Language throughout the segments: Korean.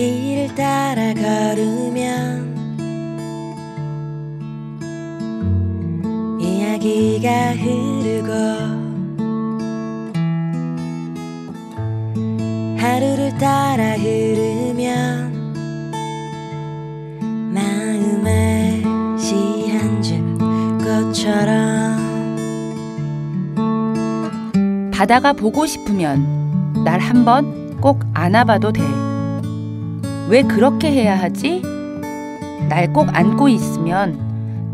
길을 따라 걸으면 이야기가 흐르고 하루를 따라 흐르면 마음에 시한줌 꽃처럼 바다가 보고 싶으면 날 한번 꼭 안아봐도 돼. 왜 그렇게 해야 하지? 날 꼭 안고 있으면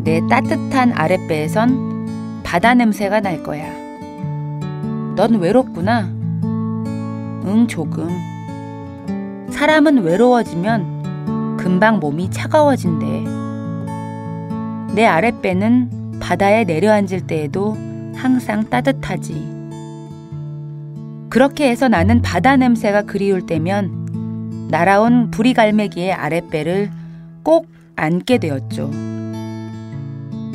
내 따뜻한 아랫배에선 바다 냄새가 날 거야. 넌 외롭구나. 응, 조금. 사람은 외로워지면 금방 몸이 차가워진대. 내 아랫배는 바다에 내려앉을 때에도 항상 따뜻하지. 그렇게 해서 나는 바다 냄새가 그리울 때면 날아온 부리갈매기의 아랫배를 꼭 안게 되었죠.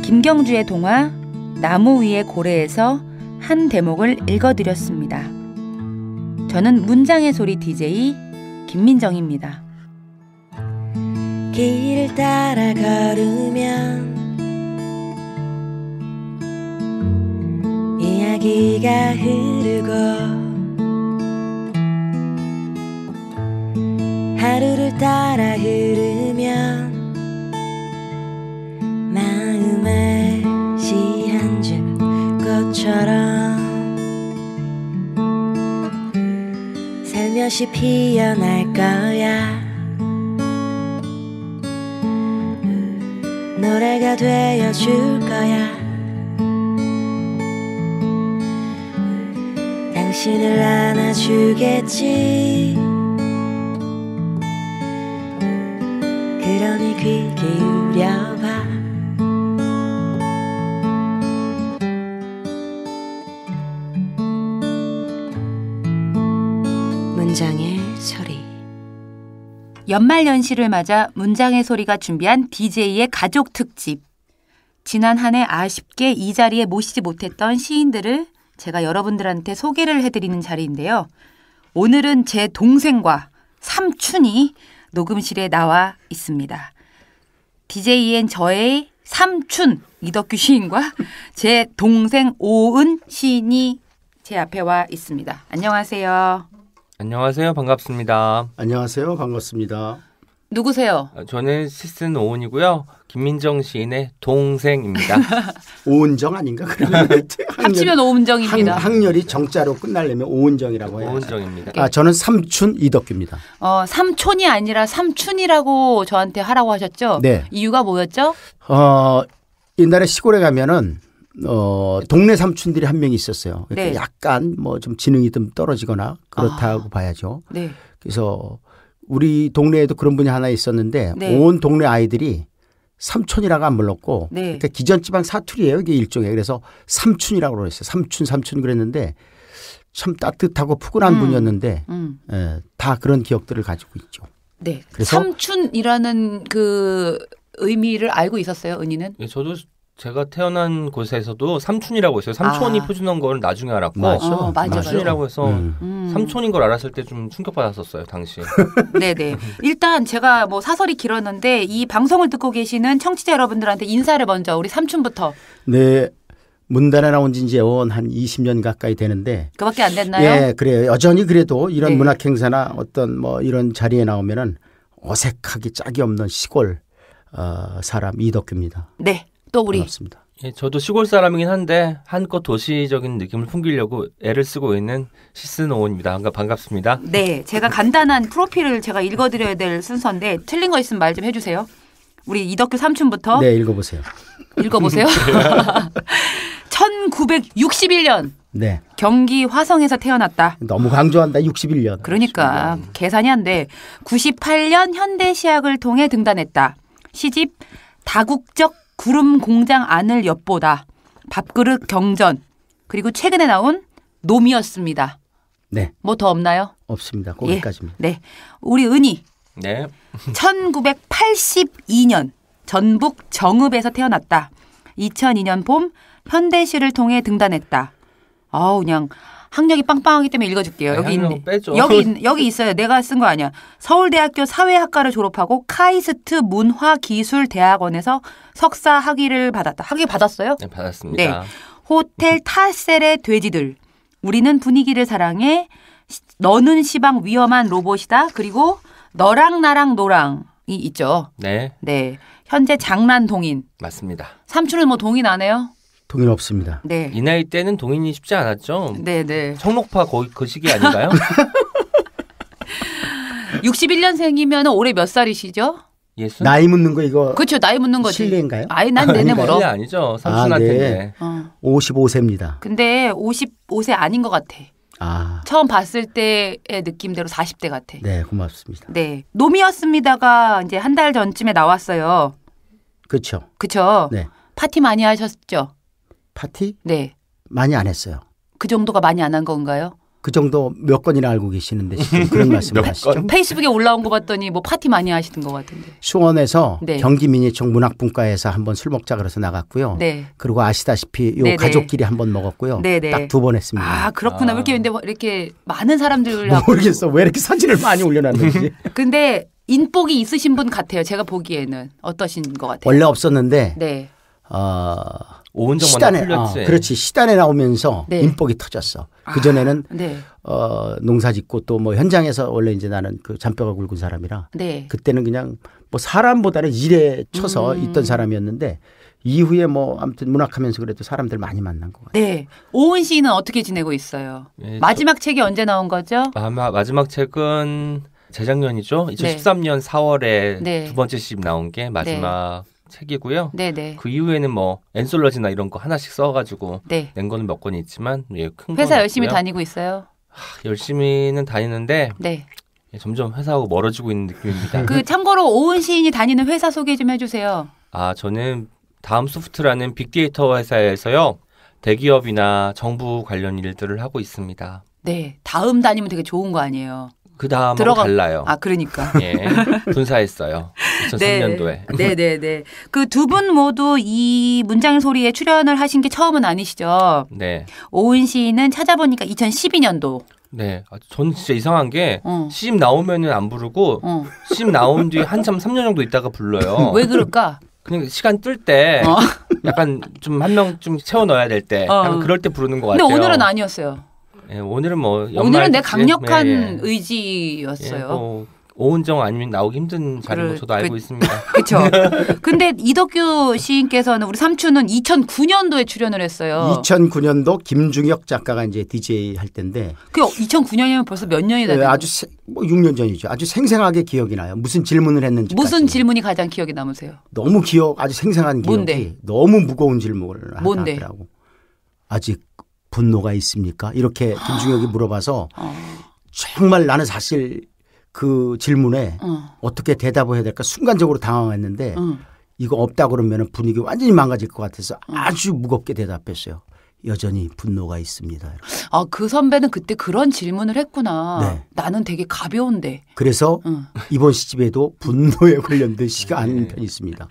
김경주의 동화 나무 위의 고래에서 한 대목을 읽어드렸습니다. 저는 문장의 소리 DJ 김민정입니다. 길 따라 걸으면 이야기가 흐르고 하루를 따라 흐르면 마음에 시한줌 꽃처럼 살며시 피어날 거야 노래가 되어줄 거야 당신을 안아주겠지 다시 귀 기울여봐 문장의 소리 연말 연시를 맞아 문장의 소리가 준비한 DJ의 가족 특집. 지난 한 해 아쉽게 이 자리에 모시지 못했던 시인들을 제가 여러분들한테 소개를 해드리는 자리인데요. 오늘은 제 동생과 삼촌이 녹음실에 나와 있습니다. DJN 저의 삼촌 이덕규 시인과 제 동생 오은 시인이 제 앞에 와 있습니다. 안녕하세요. 안녕하세요. 반갑습니다. 안녕하세요. 반갑습니다. 누구세요? 아, 저는 시즌 오은이고요. 김민정 시인의 동생입니다. 오은정 아닌가? 합치면 오은정입니다. 학, 렬이 정자로 끝날려면 오은정이라고 해요. 오은정입니다. 아, 저는 삼촌 이덕규입니다. 어, 삼촌이 아니라 삼촌이라고 저한테 하라고 하셨죠? 네. 이유가 뭐였죠? 어, 옛날에 시골에 가면은 어, 동네 삼촌들이 한 명 있었어요. 그러니까 네. 약간 뭐 좀 지능이 좀 떨어지거나 그렇다고 아, 봐야죠. 네. 그래서 우리 동네에도 그런 분이 하나 있었는데 네. 온 동네 아이들이 삼촌이라고 안 불렀고 네. 그러니까 기전지방 사투리예요 이게 일종의 그래서 삼촌이라고 그랬어요 삼촌 삼촌 그랬는데 참 따뜻하고 푸근한 음. 분이었는데 음. 에, 예, 다 그런 기억들을 가지고 있죠. 네. 그래서 삼촌이라는 그 의미를 알고 있었어요, 은희는? 예, 저도 제가 태어난 곳에서도 삼촌이라고 했어요. 삼촌이 아. 표준어인 걸 나중에 알았고 어, 어, 맞아. 어, 맞아, 삼촌이라고 해서 음. 삼촌인 걸 알았을 때 좀 충격받았었어요. 당시. 네네. 일단 제가 뭐 사설이 길었는데 이 방송을 듣고 계시는 청취자 여러분들한테 인사를 먼저 우리 삼촌부터. 네. 문단에 나온 지 이제 온 한 20년 가까이 되는데 그밖에 안 됐나요? 예, 그래요. 여전히 그래도 이런 네. 문학 행사나 어떤 뭐 이런 자리에 나오면은 어색하기 짝이 없는 시골 어, 사람 이덕규입니다. 네. 또 우리 반갑습니다. 예, 저도 시골 사람이긴 한데 한껏 도시적인 느낌을 풍기려고 애를 쓰고 있는 시스노원입니다. 반갑습니다. 네, 제가 간단한 프로필을 제가 읽어드려야 될 순서인데 틀린 거 있으면 말 좀 해주세요. 우리 이덕규 삼촌부터 네, 읽어보세요. 읽어보세요. 1961년 네. 경기 화성에서 태어났다. 너무 강조한다. 61년. 그러니까 61년. 계산이 안 돼. 98년 현대시학을 통해 등단했다. 시집 다국적 구름 공장 안을 엿보다 밥그릇 경전 그리고 최근에 나온 놈이었습니다. 네. 뭐 더 없나요? 없습니다. 예. 거기까지입니다. 예. 네. 우리 은희. 네. 1982년 전북 정읍에서 태어났다. 2002년 봄 현대시를 통해 등단했다. 아우 그냥 학력이 빵빵하기 때문에 읽어줄게요. 네, 여기 있, 빼죠. 여기 여기 있어요. 내가 쓴 거 아니야. 서울대학교 사회학과를 졸업하고 카이스트 문화기술대학원에서 석사 학위를 받았다. 학위 받았어요? 네, 받았습니다. 네. 호텔 타셀의 돼지들. 우리는 분위기를 사랑해. 너는 시방 위험한 로봇이다. 그리고 너랑 나랑 노랑이 있죠. 네. 네. 현재 장난 동인. 맞습니다. 삼촌은 뭐 동인 안 해요? 동인 없습니다. 네. 이 나이 때는 동인이 쉽지 않았죠. 네, 네. 청록파 거의 그 시기 아닌가요? 61년생이면 올해 몇 살이시죠? 예순? 나이 묻는 거 이거. 그렇죠. 나이 묻는 거지. 실례인가요? 아이 난 내내 물어. 실례 아니죠. 삼촌한테. 아, 네. 어. 55세입니다. 근데 55세 아닌 것 같아. 아. 처음 봤을 때의 느낌대로 40대 같아. 네, 고맙습니다. 네. 놈이었습니다가 이제 한 달 전쯤에 나왔어요. 그렇죠. 그렇죠. 네. 파티 많이 하셨죠? 파티? 네. 많이 안 했어요. 그 정도가 많이 안 한 건가요? 그 정도 몇 건이나 알고 계시는데 지금 그런 말씀을 하시죠. 페이스북에 올라온 거 봤더니 뭐 파티 많이 하시던 것 같은데. 수원에서 네. 경기민예총 문학분과에서 한번 술 먹자 그래서 나갔고요. 네. 그리고 아시다시피 요 네네. 가족끼리 한번 먹었고요. 딱 두 번 했습니다. 아 그렇구나. 아. 왜 이렇게 근데 뭐 이렇게 많은 사람들 모르겠어. 왜 이렇게 사진을 많이 올려놨는지. 근데 인복이 있으신 분 같아요. 제가 보기에는 어떠신 것 같아요. 원래 없었는데. 네. 어... 오은정 시 풀렸지. 어, 그렇지 시단에 나오면서 네. 인복이 터졌어. 그 전에는 아, 네. 어, 농사짓고 또 뭐 현장에서 원래 이제 나는 그 잔뼈가 굵은 사람이라 네. 그때는 그냥 뭐 사람보다는 일에 쳐서 음. 있던 사람이었는데 이후에 뭐 아무튼 문학하면서 그래도 사람들 많이 만난 것 같아요. 네. 오은 씨는 어떻게 지내고 있어요? 네, 마지막 책이 언제 나온 거죠? 아마 마지막 책은 재작년이죠. 2013년 네. 4월에 네. 두 번째 집 나온 게 마지막 네. 책이고요. 네네. 그 이후에는 뭐 엔솔러지나 이런 거 하나씩 써가지고 네. 낸 거는 몇 권이 있지만 예, 큰 회사 열심히 다니고 있어요. 하, 열심히는 다니는데 네. 예, 점점 회사하고 멀어지고 있는 느낌입니다. 그 참고로 오은 시인이 다니는 회사 소개 좀 해주세요. 아 저는 다음 소프트라는 빅데이터 회사에서요 대기업이나 정부 관련 일들을 하고 있습니다. 네, 다음 다니면 되게 좋은 거 아니에요. 그다음하 들어가... 달라요. 아 그러니까. 예, 분사했어요. 2003년도에. 네, 네, 네. 네, 네. 그 두 분 모두 이 문장 소리에 출연을 하신 게 처음은 아니시죠? 네. 오은 시인은 찾아보니까 2012년도. 네. 아, 전 진짜 이상한 게 어. 시집 나오면은 안 부르고 어. 시집 나온 뒤 한참 3년 정도 있다가 불러요. 왜 그럴까? 그냥 시간 뜰때 어. 약간 좀 한 명 좀 채워 넣어야 될때 어. 그럴 때 부르는 것 같아요. 근데 오늘은 아니었어요. 예, 오늘은 뭐 오늘은 내 강력한 예, 예. 의지였어요. 예, 뭐 오은정 아니면 나오기 힘든 자리로 저도 그 알고 그, 있습니다. 그렇죠. 근데 이덕규 시인께서는 우리 삼촌은 2009년도에 출연을 했어요. 2009년도 김중혁 작가가 이제 DJ 할 때인데 그 2009년이면 벌써 몇 년이 되요 네, 아주 세, 뭐 6년 전이죠. 아주 생생하게 기억이 나요. 무슨 질문을 했는지 무슨 질문이 가장 기억에 남으세요? 너무 기억 아주 생생한 기억이 뭔데? 너무 무거운 질문을 하더라고. 아직 분노가 있습니까? 이렇게 김중혁이 물어봐서 어. 정말 나는 사실 그 질문에 어. 떻게 대답을 해야 될까 순간적으로 당황했는데 어. 이거 없다 그러면 분위기 완전히 망가질 것 같아서 아주 무겁게 대답했어요. 여전히 분노가 있습니다. 아, 그 선배는 그때 그런 질문을 했구나. 네. 나는 되게 가벼운데. 그래서 응. 이번 시집에도 분노에 관련된 시가 아닌 네. 편이 있습니다.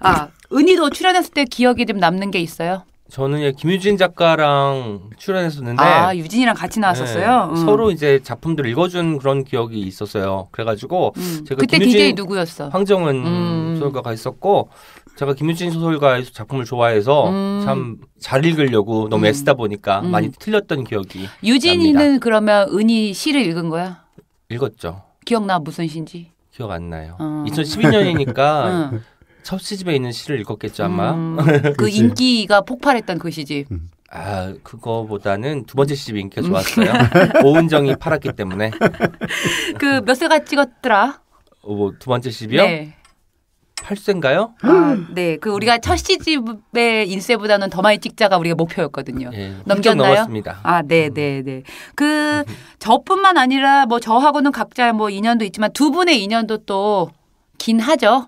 아, 은희도 출연했을 때 기억이 좀 남는 게 있어요? 저는 김유진 작가랑 출연했었는데 아 유진이랑 같이 나왔었어요. 네, 음. 서로 이제 작품들 읽어준 그런 기억이 있었어요. 그래가지고 음. 제가 그때 김유진, DJ 누구였어? 황정은 음. 소설가가 있었고 제가 김유진 소설가의 작품을 좋아해서 음. 참잘 읽으려고 너무 음. 애쓰다 보니까 음. 많이 틀렸던 기억이 유진이는 납니다. 그러면 은희 시를 읽은 거야? 읽었죠. 기억나 무슨 시인지? 기억 안 나요. 어. 2012년이니까. 첫시집에 있는 시를 읽었겠죠 아마. 음, 그 인기가 폭발했던 그 시집. 음. 아 그거보다는 두 번째 시집 인기가 음. 좋았어요. 오은정이 팔았기 때문에. 그 몇 세가 찍었더라? 어, 뭐두 번째 시집이요? 네. 8세인가요? 아, 네. 그 우리가 첫 시집의 인쇄보다는 더 많이 찍자가 우리가 목표였거든요. 예, 넘겼나요? 넘었습니다. 아, 네, 음. 네, 네. 그 저뿐만 아니라 뭐 저하고는 각자 뭐 인연도 있지만 두 분의 인연도 또 긴 하죠.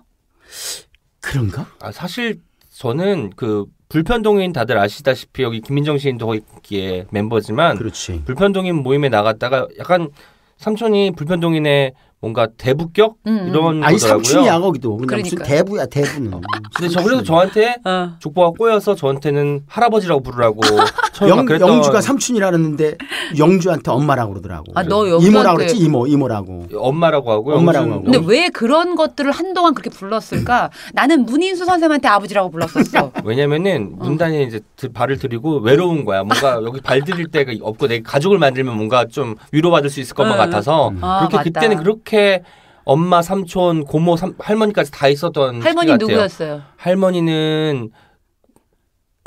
그런가? 아, 사실 저는 그 불편동인 다들 아시다시피 여기 김민정 시인도 있기에 멤버지만 그렇지. 불편동인 모임에 나갔다가 약간 삼촌이 불편동인의 뭔가 대부격 음, 음, 이런 아니 거더라고요. 삼춘이야거기도 근데 무슨 대부야 대부는 근데 저 그래서 저한테 어. 족보가 꼬여서 저한테는 할아버지라고 부르라고 영, 그랬던... 영주가 삼촌이라 그러는데 영주한테 엄마라고 그러더라고 아, 너 이모라고 그랬지 이모 이모라고 엄마라고 하고 엄마라고 하고 근데 왜 그런 것들을 한동안 그렇게 불렀을까 나는 문인수 선생한테 아버지라고 불렀었어 왜냐면은 문단에 어. 이제 발을 들이고 외로운 거야 뭔가 여기 발 들일 데가 없고 내 가족을 만들면 뭔가 좀 위로받을 수 있을 것만 같아서 음. 그렇게 아, 그때는 그렇게 그렇게 엄마, 삼촌, 고모, 삼, 할머니까지 다 있었던 할머니 같아요. 누구였어요? 할머니는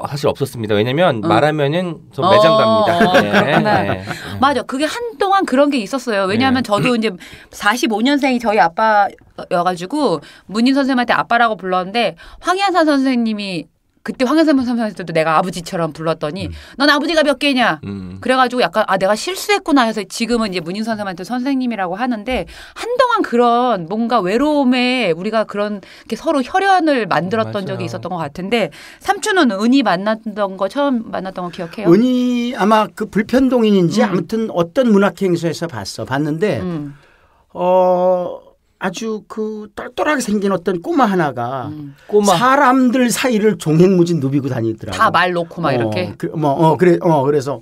사실 없었습니다. 왜냐면 응. 어. 말하면은 저 매장 어. 갑니다. 어, 네, 네. 맞아. 그게 한동안 그런 게 있었어요. 왜냐하면 네. 저도 이제 45년생이 저희 아빠여가지고 문인 선생님한테 아빠라고 불렀는데 황희안 선생님이 그때 황현삼 선생님 한테도 내가 아버지처럼 불렀더니 음. 넌 아버지가 몇 개냐 음. 그래가지고 약간 아 내가 실수했구나 해서 지금은 이제 문인 선생님한테 선생님이라고 하는데 한동안 그런 뭔가 외로움에 우리가 그런 이렇게 서로 혈연을 만들었던 어, 적이 있었던 것 같은데 삼촌은 은희 만났던 거 처음 만났던 거 기억해요? 은희 아마 그 불편동인인지 음. 아무튼 어떤 문학행사에서 봤어 봤는데 음. 어. 아주 그 똘똘하게 생긴 어떤 꼬마 하나가 음, 꼬마. 사람들 사이를 종횡무진 누비고 다니더라고. 다 말 놓고 막 어, 이렇게. 그, 뭐, 어, 그래, 어, 그래서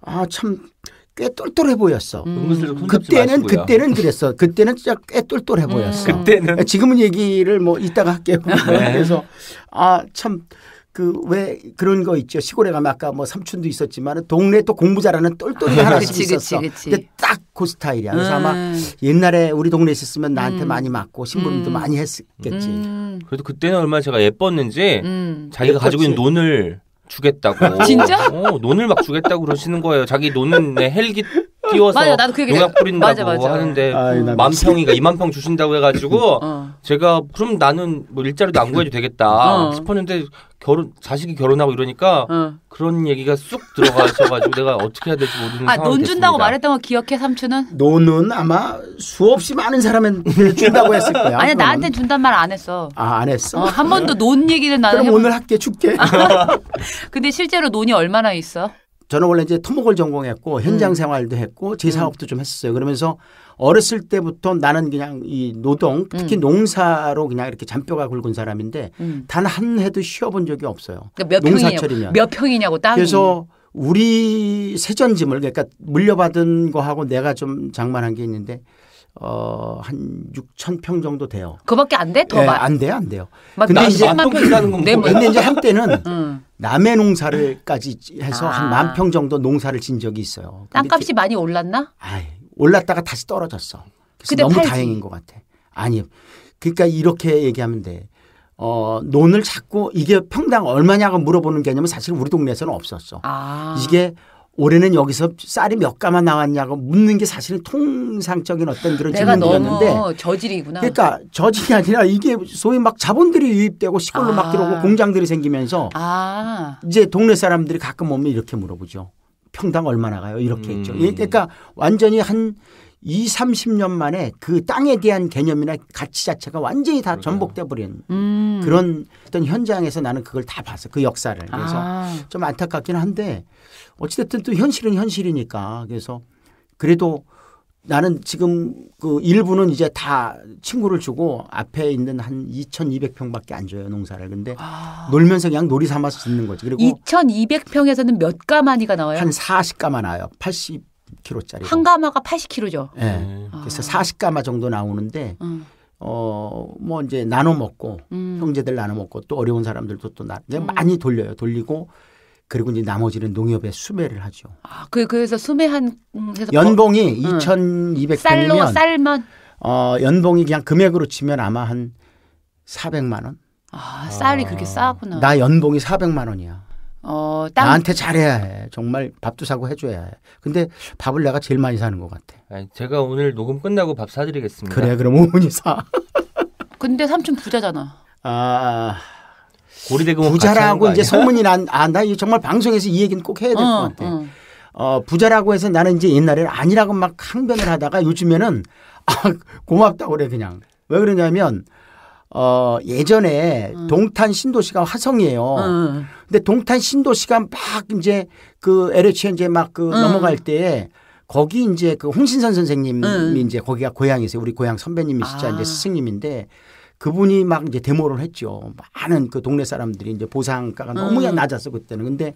아 참. 꽤 똘똘해 보였어. 음. 그때는 그때는 그랬어. 그때는 진짜 꽤 똘똘해 음. 보였어. 음. 그때는 지금은 얘기를 뭐 이따가 할게요. 네. 그래서 아참 그왜 그런 거 있죠 시골에 가면 아까 뭐 삼촌도 있었지만 동네 또 공부 잘하는 똘똘이 아, 하나씩 그치, 있었어. 그치, 그치. 근데 딱그 스타일이야. 그래서 음. 아마 옛날에 우리 동네 에 있었으면 나한테 음. 많이 맞고 심부름도 음. 많이 했겠지. 음. 그래도 그때는 얼마나 제가 예뻤는지 음. 자기가 예뻤지. 가지고 있는 논을 주겠다고. 아, 진짜? 어, 논을 막 주겠다고 그러시는 거예요. 자기 논은 헬기 띄워서 맞약 뿌린다고 맞아, 맞아. 하는데 아이, 만 평이가 2만 평 주신다고 해가지고 어. 제가 그럼 나는 뭐 일자리도 안 구해도 되겠다 어. 싶었는데 결혼 자식이 결혼하고 이러니까 어. 그런 얘기가 쑥 들어가셔가지고 내가 어떻게 해야 될지 모르는 아, 상황이 아논 준다고 됐습니다. 말했던 거 기억해 삼촌은? 논은 아마 수없이 많은 사람한 준다고 했을 거야. 아니 나한테 준단 말 안 했어. 아안 했어? 어, 한 번도 논 얘기를 나는. 그럼 해보... 오늘 할게 줄게. 근데 실제로 논이 얼마나 있어? 저는 원래 이제 토목을 전공했고 현장 음. 생활도 했고 제 음. 사업도 좀 했었어요. 그러면서 어렸을 때부터 나는 그냥 이 노동 특히 음. 농사로 그냥 이렇게 잔뼈가 굵은 사람인데 음. 단한 해도 쉬어본 적이 없어요. 그러니까 몇 농사철이면 냐몇 평이냐고 땅이. 그래서 우리 세전짐을 그러니까 물려받은 거하고 내가 좀 장만한 게 있는데 어, 한 6천 평 정도 돼요. 그밖에 안 돼? 더 네, 예, 많? 안 돼요, 안 돼요. 음, 근데 이제 평이라 이제 한때는 음. 남의 농사를까지 해서 아. 한만 평 정도 농사를 진 적이 있어요. 땅값이 많이 올랐나? 아, 올랐다가 다시 떨어졌어. 그래서 너무 팔지. 다행인 것 같아. 아니, 요 그러니까 이렇게 얘기하면 돼. 어, 논을 자꾸 이게 평당 얼마냐고 물어보는 개념은 사실 우리 동네에서는 없었어. 아. 이게 올해는 여기서 쌀이 몇 가만 나왔냐고 묻는 게 사실은 통상적인 어떤 그런 질문이었는데 저질이구나. 그러니까 저질이 아니라 이게 소위 막 자본들이 유입되고 시골로 아. 막 들어오고 공장들이 생기면서 아. 이제 동네 사람들이 가끔 오면 이렇게 물어보죠. 평당 얼마 나가요? 이렇게 음. 했죠. 예, 그러니까 완전히 한 이3 0년 만에 그 땅에 대한 개념이나 가치 자체가 완전히 다 전복돼 버린 음. 그런 어떤 현장에서 나는 그걸 다 봤어. 그 역사를. 그래서 아. 좀 안타깝기는 한데 어찌됐든 또 현실은 현실이니까 그래서 그래도 나는 지금 그 일부는 이제 다 친구를 주고 앞에 있는 한 2,200평밖에 안 줘요 농사를. 근데 아. 놀면서 그냥 놀이 삼아서 짓는 거지. 그리고 2,200평에서는 몇 가마니가 나와요? 한 40가마 나요. 80 80kg짜리. 한 가마가 80kg죠. 예. 네. 그래서 40가마 정도 나오는데 음. 어. 어뭐 이제 나눠 먹고 음. 형제들 나눠 먹고 또 어려운 사람들도 또 나, 음. 많이 돌려요. 돌리고 그리고 이제 나머지는 농협에 수매를 하죠. 아, 그 그래서 수매한 해서 음, 연봉이 거, 2,200 어. 쌀로 쌀만 어 연봉이 그냥 금액으로 치면 아마 한 400만 원. 아, 쌀이 아. 그렇게 싸구나. 나 연봉이 400만 원이야. 어, 나한테 잘해야 해. 정말 밥도 사고 해줘야 해. 근데 밥을 내가 제일 많이 사는 것 같아. 아니, 제가 오늘 녹음 끝나고 밥 사드리겠습니다. 그래, 그럼 어머니 사. 근데 삼촌 부자잖아. 아. 고리대금 부자라고 이제 소문이 난, 아, 나 정말 방송에서 이 얘기는 꼭 해야 될것 어, 같아. 어. 어, 부자라고 해서 나는 이제 옛날에는 아니라고 막 항변을 하다가 요즘에는 아, 고맙다고 그래, 그냥. 왜 그러냐면 어, 예전에 음. 동탄 신도시가 화성이에요. 음. 근데 동탄 신도시가 막 이제 그 LH에 이제 막그 음. 넘어갈 때 거기 이제 그 홍신선 선생님이 음. 이제 거기가 고향이세요. 우리 고향 선배님이시자 아. 이제 스승님인데 그분이 막 이제 데모를 했죠. 많은 그 동네 사람들이 이제 보상가가 너무 음. 낮았어 그때는. 근데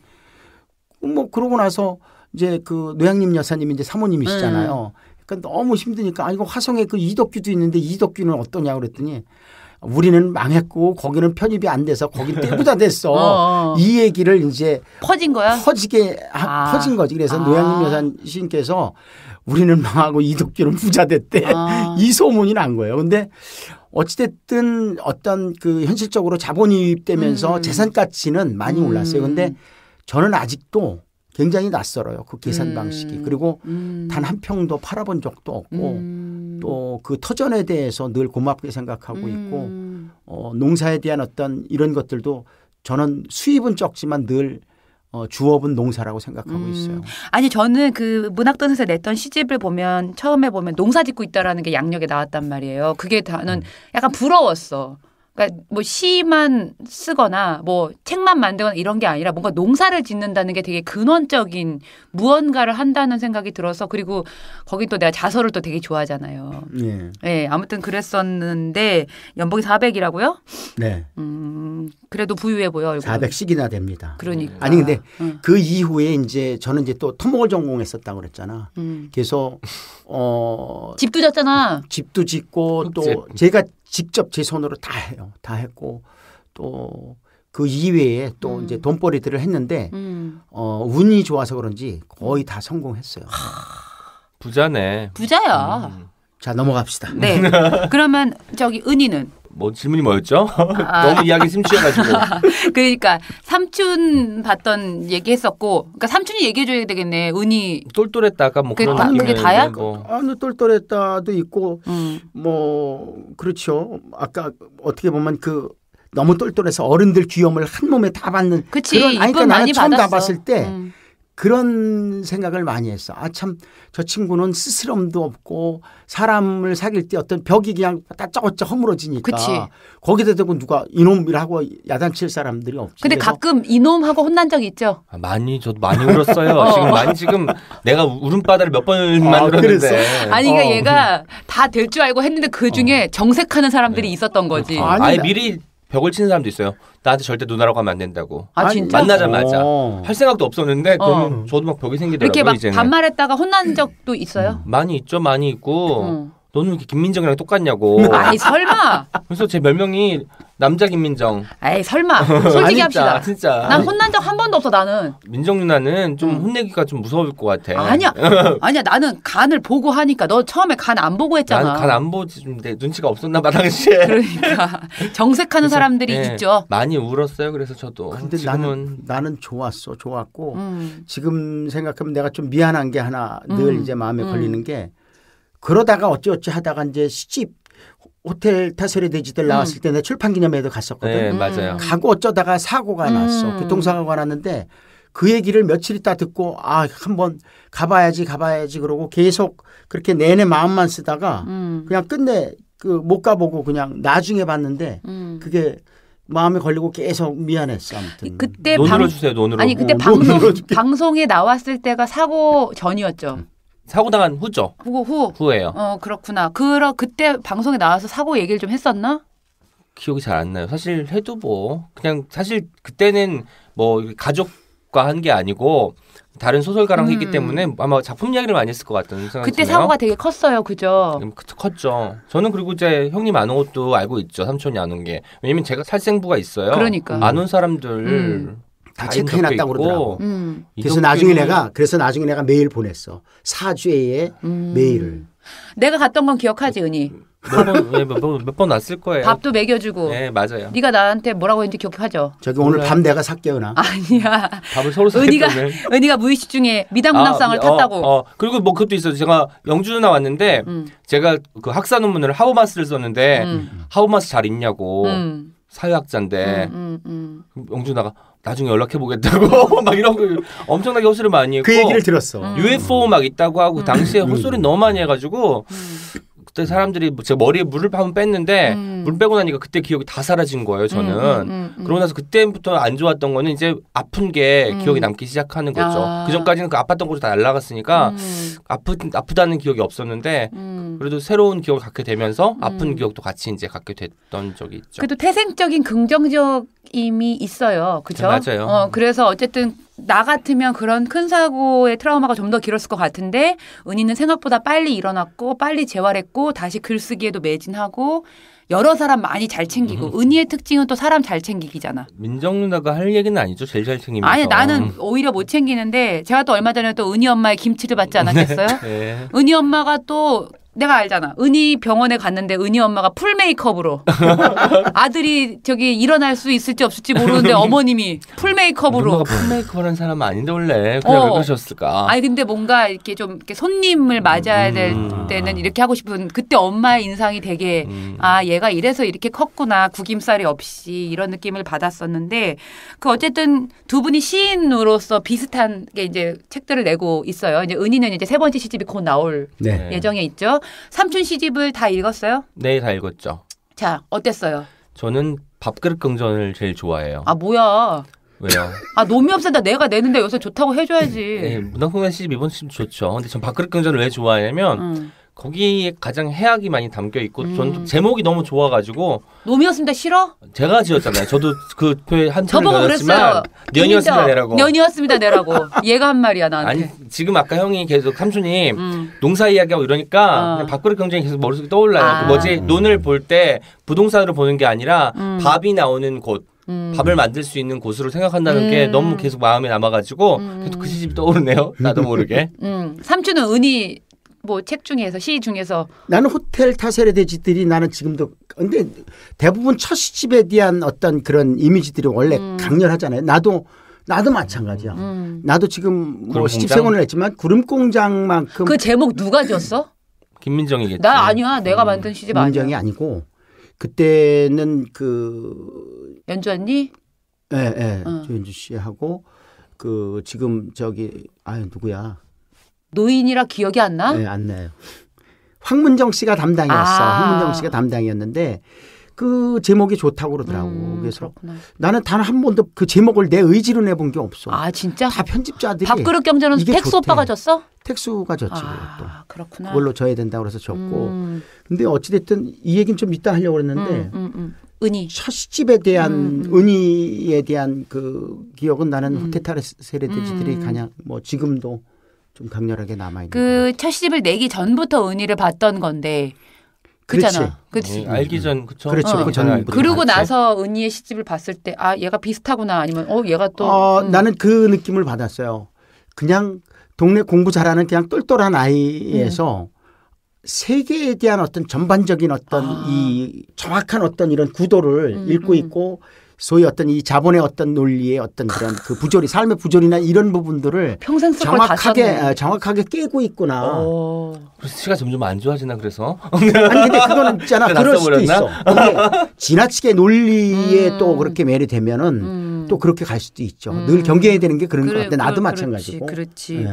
뭐 그러고 나서 이제 그노양님 여사님이 이제 사모님이시잖아요. 그러니까 너무 힘드니까 아 이거 화성에 그 이덕규도 있는데 이덕규는 어떠냐 그랬더니 우리는 망했고 거기는 편입이 안 돼서 거기떼보다 됐어. 어, 어, 어. 이 얘기를 이제 퍼진 거야. 퍼지게 아. 퍼진 거지. 그래서 아. 노양림 여사님께서 우리는 망하고 이덕규는 부자 됐대. 아. 이 소문이 난 거예요. 근데 어찌됐든 어떤 그 현실적으로 자본이 유입되면서 음. 재산 가치는 많이 올랐어요. 근데 음. 저는 아직도 굉장히 낯설어요. 그 계산 음. 방식이. 음. 그리고 음. 단한 평도 팔아본 적도 없고 음. 또그 터전에 대해서 늘 고맙게 생각하고 있고 음. 어, 농사에 대한 어떤 이런 것들도 저는 수입은 적지만 늘 어, 주업은 농사라고 생각하고 음. 있어요. 아니 저는 그문학도에 냈던 시집을 보면 처음에 보면 농사 짓고 있다라는 게 양력에 나왔단 말이에요. 그게 다는 약간 부러웠어. 그러니까 뭐 시만 쓰거나 뭐 책만 만들거나 이런 게 아니라 뭔가 농사를 짓는다는 게 되게 근원적인 무언가를 한다는 생각이 들어서 그리고 거기 또 내가 자서를 또 되게 좋아하잖아요. 예. 네, 아무튼 그랬었는데 연봉이 400이라고요? 네. 음, 그래도 부유해 보여. 400씩이나 됩니다. 그러니까. 아니 근데 응. 그 이후에 이제 저는 이제 또 토목을 전공했었다고 그랬잖아. 음. 그래서 어 집도 졌잖아. 집도 짓고 또 제가 직접 제 손으로 다 해요. 다 했고 또 그 이외에 또 음. 이제 돈벌이들을 했는데 음. 어 운이 좋아서 그런지 거의 다 성공했어요. 하, 부자네. 부자야. 음. 자 넘어갑시다. 네. 그러면 저기 은희는 뭐 질문이 뭐였죠? 아. 너무 이야기 심취해가지고. 그러니까 삼촌 봤던 얘기했었고, 그러니까 삼촌이 얘기해줘야 되겠네. 은이 똘똘했다가 뭐 그런 아, 그게 다야? 뭐. 아, 똘똘했다도 있고, 음. 뭐 그렇죠. 아까 어떻게 보면 그 너무 똘똘해서 어른들 귀염을 한 몸에 다 받는 그치, 그런 아니 그러니까 나는 처음 받았어. 다 봤을 때. 음. 그런 생각을 많이 했어. 아, 참, 저 친구는 스스럼도 없고 사람을 사귈 때 어떤 벽이 그냥 따쩍어쩍 허물어지니까. 그치. 거기다 대고 누가 이놈이라고 야단칠 사람들이 없지. 근데 가끔 이놈하고 혼난 적 있죠? 아, 많이, 저도 많이 울었어요. 어. 지금 많이 지금 내가 울음바다를 몇번 아, 만들었는데. 아, 니 그러니까 어. 얘가 다 될 줄 알고 했는데 그 중에 어. 정색하는 사람들이 네. 있었던 거지. 아, 아니, 미리 벽을 치는 사람도 있어요. 나한테 절대 누나라고 하면 안 된다고. 아 진짜? 만나자마자 어. 할 생각도 없었는데 어. 저도 막 벽이 생기더라고요. 이렇게 막 이제는. 반말했다가 혼난 적도 있어요? 음, 많이 있죠, 많이 있고. 음. 너는 왜 이렇게 김민정이랑 똑같냐고. 아니 설마. 그래서 제 별명이 남자 김민정. 에이 설마. 솔직히 아, 진 합시다. 진짜. 난 혼난 적 한 번도 없어 나는. 민정 누나는 좀 음. 혼내기가 좀 무서울 것 같아. 아니야. 아니야 나는 간을 보고 하니까 너 처음에 간 안 보고 했잖아. 간안 보지 눈치가 없었나 봐 당시에. 그러니까 정색하는 사람들이 네, 있죠. 많이 울었어요. 그래서 저도. 근데 나는 나는 좋았어. 좋았고 음. 지금 생각하면 내가 좀 미안한 게 하나 음. 이제 마음에 음. 걸리는 게. 그러다가 어찌어찌 하다가 이제 시집 호텔 타설의 돼지들 음. 나왔을 때 내 출판 기념회도 갔었거든. 네, 맞아요. 음. 가고 어쩌다가 사고가 음. 났어. 교통사고가 났는데 그 얘기를 며칠 있다 듣고 아 한번 가봐야지 가봐야지 그러고 계속 그렇게 내내 마음만 쓰다가 음. 그냥 끝내 그 못 가보고 그냥 나중에 봤는데 음. 그게 마음에 걸리고 계속 미안했어 아무튼 그때 방... 주세요, 아니 그때 오, 어, 방송 방송에 나왔을 때가 사고 전이었죠. 사고 당한 후죠. 보고 후. 후예요. 어 그렇구나. 그러 그때 방송에 나와서 사고 얘기를 좀 했었나? 기억이 잘 안 나요. 사실 해도 뭐 그냥 사실 그때는 뭐 가족과 한 게 아니고 다른 소설가랑 음. 했기 때문에 아마 작품 이야기를 많이 했을 것 같은 생각이 그때 드네요. 사고가 되게 컸어요, 그죠? 음, 그, 컸죠. 저는 그리고 이제 형님 안 온 것도 알고 있죠. 삼촌이 안 온 게. 왜냐면 제가 살생부가 있어요. 그러니까. 안 온 사람들 음. 다 체크해놨다고 그러더라고. 음. 음. 그래서 나중에 내가 그래서 나중에 내가 메일 보냈어. 사주에 음. 메일을. 내가 갔던 건 기억하지 은희. 몇번 몇번 네, 왔을 거예요. 밥도 먹여주고. 네 맞아요. 네가 나한테 뭐라고 했는지 기억하죠. 저기 몰라요. 오늘 밥 내가 살게요나. 아니야. 밥을 서로 은희가 은희가 무의식 중에 미담문학상을 아, 예, 탔다고. 어, 어. 그리고 뭐 그것도 있어요. 제가 영주 누나 왔는데 음. 제가 그 학사 논문을 하버마스를 썼는데 음. 하버마스 잘 있냐고 음. 사회학자인데 영주 누나가 나중에 연락해 보겠다고 막 이런 거 엄청나게 허술을 많이 했고 그 얘기를 들었어. UFO 음. 막 있다고 하고 음. 당시에 음. 헛소리 너무 많이 해가지고 그때 사람들이 뭐 제가 머리에 물을 파면 뺐는데 음. 물 빼고 나니까 그때 기억이 다 사라진 거예요 저는 음, 음, 음, 음. 그러고 나서 그때부터 안 좋았던 거는 이제 아픈 게 음. 기억이 남기 시작하는 거죠 아. 그 전까지는 그 아팠던 곳이 다 날라갔으니까 아프 아프다는 기억이 없었는데 그래도 새로운 기억을 갖게 되면서 아픈 기억도 같이 이제 갖게 됐던 적이 있죠 그래도 태생적인 긍정적이이 있어요 그죠 네, 맞아요 어, 그래서 어쨌든 나 같으면 그런 큰 사고의 트라우마가 좀 더 길었을 것 같은데 은희는 생각보다 빨리 일어났고 빨리 재활했고 다시 글쓰기에도 매진하고 여러 사람 많이 잘 챙기고 음. 은희의 특징은 또 사람 잘 챙기기잖아. 민정 누나가 할 얘기는 아니죠. 제일 잘챙기면 아니 나는 음. 오히려 못 챙기는데 제가 또 얼마 전에 또 은희 엄마의 김치를 받지 않았겠어요? 네. 은희 엄마가 또 내가 알잖아. 은희 병원에 갔는데 은희 엄마가 풀 메이크업으로 아들이 저기 일어날 수 있을지 없을지 모르는데 어머님이 풀 메이크업으로 풀메이크업하는사람 아닌데 원래 그냥 어. 왜 그러셨을까? 아니 근데 뭔가 이렇게 좀 이렇게 손님을 맞아야 음. 될 음. 때는 이렇게 하고 싶은 그때 엄마의 인상이 되게 음. 아 얘가 이래서 이렇게 컸구나 구김살이 없이 이런 느낌을 받았었는데 그 어쨌든 두 분이 시인으로서 비슷한 게 이제 책들을 내고 있어요. 이제 은희는 이제 세 번째 시집이 곧 나올 네. 예정에 있죠. 삼촌 시집을 다 읽었어요? 네, 다 읽었죠. 자, 어땠어요? 저는 밥그릇 경전을 제일 좋아해요. 아, 뭐야. 왜요? 아, 놈이 없앤다. 내가 내는데 요새 좋다고 해줘야지. 네, 문학공간 시집 이번 시집 좋죠. 근데 전 밥그릇 경전을 왜 좋아하냐면 음. 거기에 가장 해악이 많이 담겨 있고 음. 전 제목이 너무 좋아가지고 놈이었습니다 싫어? 제가 지었잖아요. 저도 그 표에 한 표를 넣었지만 년이었습니다 내라고. 년이었습니다 내라고. 얘가 한 말이야 나한테. 아니 지금 아까 형이 계속 삼촌이 음. 농사 이야기하고 이러니까 어. 밥그릇 경쟁이 계속 머릿속에 떠올라요. 아. 그 뭐지 음. 눈을 볼 때 부동산으로 보는 게 아니라 음. 밥이 나오는 곳. 음. 밥을 만들 수 있는 곳으로 생각한다는 음. 게 너무 계속 마음에 남아가지고 음. 계속 그 시집이 떠오르네요. 나도 모르게. 음. 삼촌은 은이 뭐책 중에서 시 중에서 나는 호텔 타세레 대지들이 나는 지금도 근데 대부분 첫 시집에 대한 어떤 그런 이미지들이 원래 음. 강렬하잖아요. 나도 나도 마찬가지야. 음. 음. 나도 지금 뭐 시집생활을 했지만 구름 공장만큼 그 제목 누가 지었어? 김민정이겠지. 나 아니야. 내가 음. 만든 시집 아니야. 민정이 아니고 그때는 그 연주 언니? 예, 예. 어. 조연주 씨하고 그 지금 저기 아 누구야? 노인이라 기억이 안 나? 네, 안 나요. 황문정 씨가 담당이었어. 아. 황문정 씨가 담당이었는데 그 제목이 좋다고 그러더라고. 음, 그래서 그렇구나. 나는 단 한 번도 그 제목을 내 의지로 내본 게 없어. 아 진짜? 다 편집자들이 밥그릇 경제는 택수 좋대. 오빠가 졌어? 택수가 졌지 아, 또. 그렇구나. 그걸로 져야 된다고 그래서 졌고. 음. 근데 어찌 됐든 이 얘기는 좀 이따 하려고 그랬는데 음, 음, 음. 은희 첫집에 대한 음, 은희에 대한 그 기억은 나는 호테타르 세레드지들이 가냥 뭐 지금도 좀 강렬하게 남아 있는 그첫 시집을 내기 전부터 은희를 봤던 건데 그잖아. 그렇지. 네, 알기 전 음. 그쵸? 그렇죠. 어. 그 전. 그러고 나서 은희의 시집을 봤을 때 아 얘가 비슷하구나 아니면 어 얘가 또 어, 음. 나는 그 느낌을 받았어요. 그냥 동네 공부 잘하는 그냥 똘똘한 아이에서 음. 세계에 대한 어떤 전반적인 어떤 아. 이 정확한 어떤 이런 구도를 음, 읽고 음. 있고 소위 어떤 이 자본의 어떤 논리의 어떤 그런 그 부조리 삶의 부조리나 이런 부분들을 평생 정확하게 아, 정확하게 깨고 있구나. 어... 그래서 시가 점점 안 좋아지나 그래서. 아니 근데 그거는 그 있잖아. 그럴 수도 있어. 지나치게 논리에 음... 또 그렇게 매료되면은 음... 또 그렇게 갈 수도 있죠. 음. 늘 경계해야 되는 게 그런 그래, 것 같아. 나도 그렇 마찬가지고. 그렇지. 네.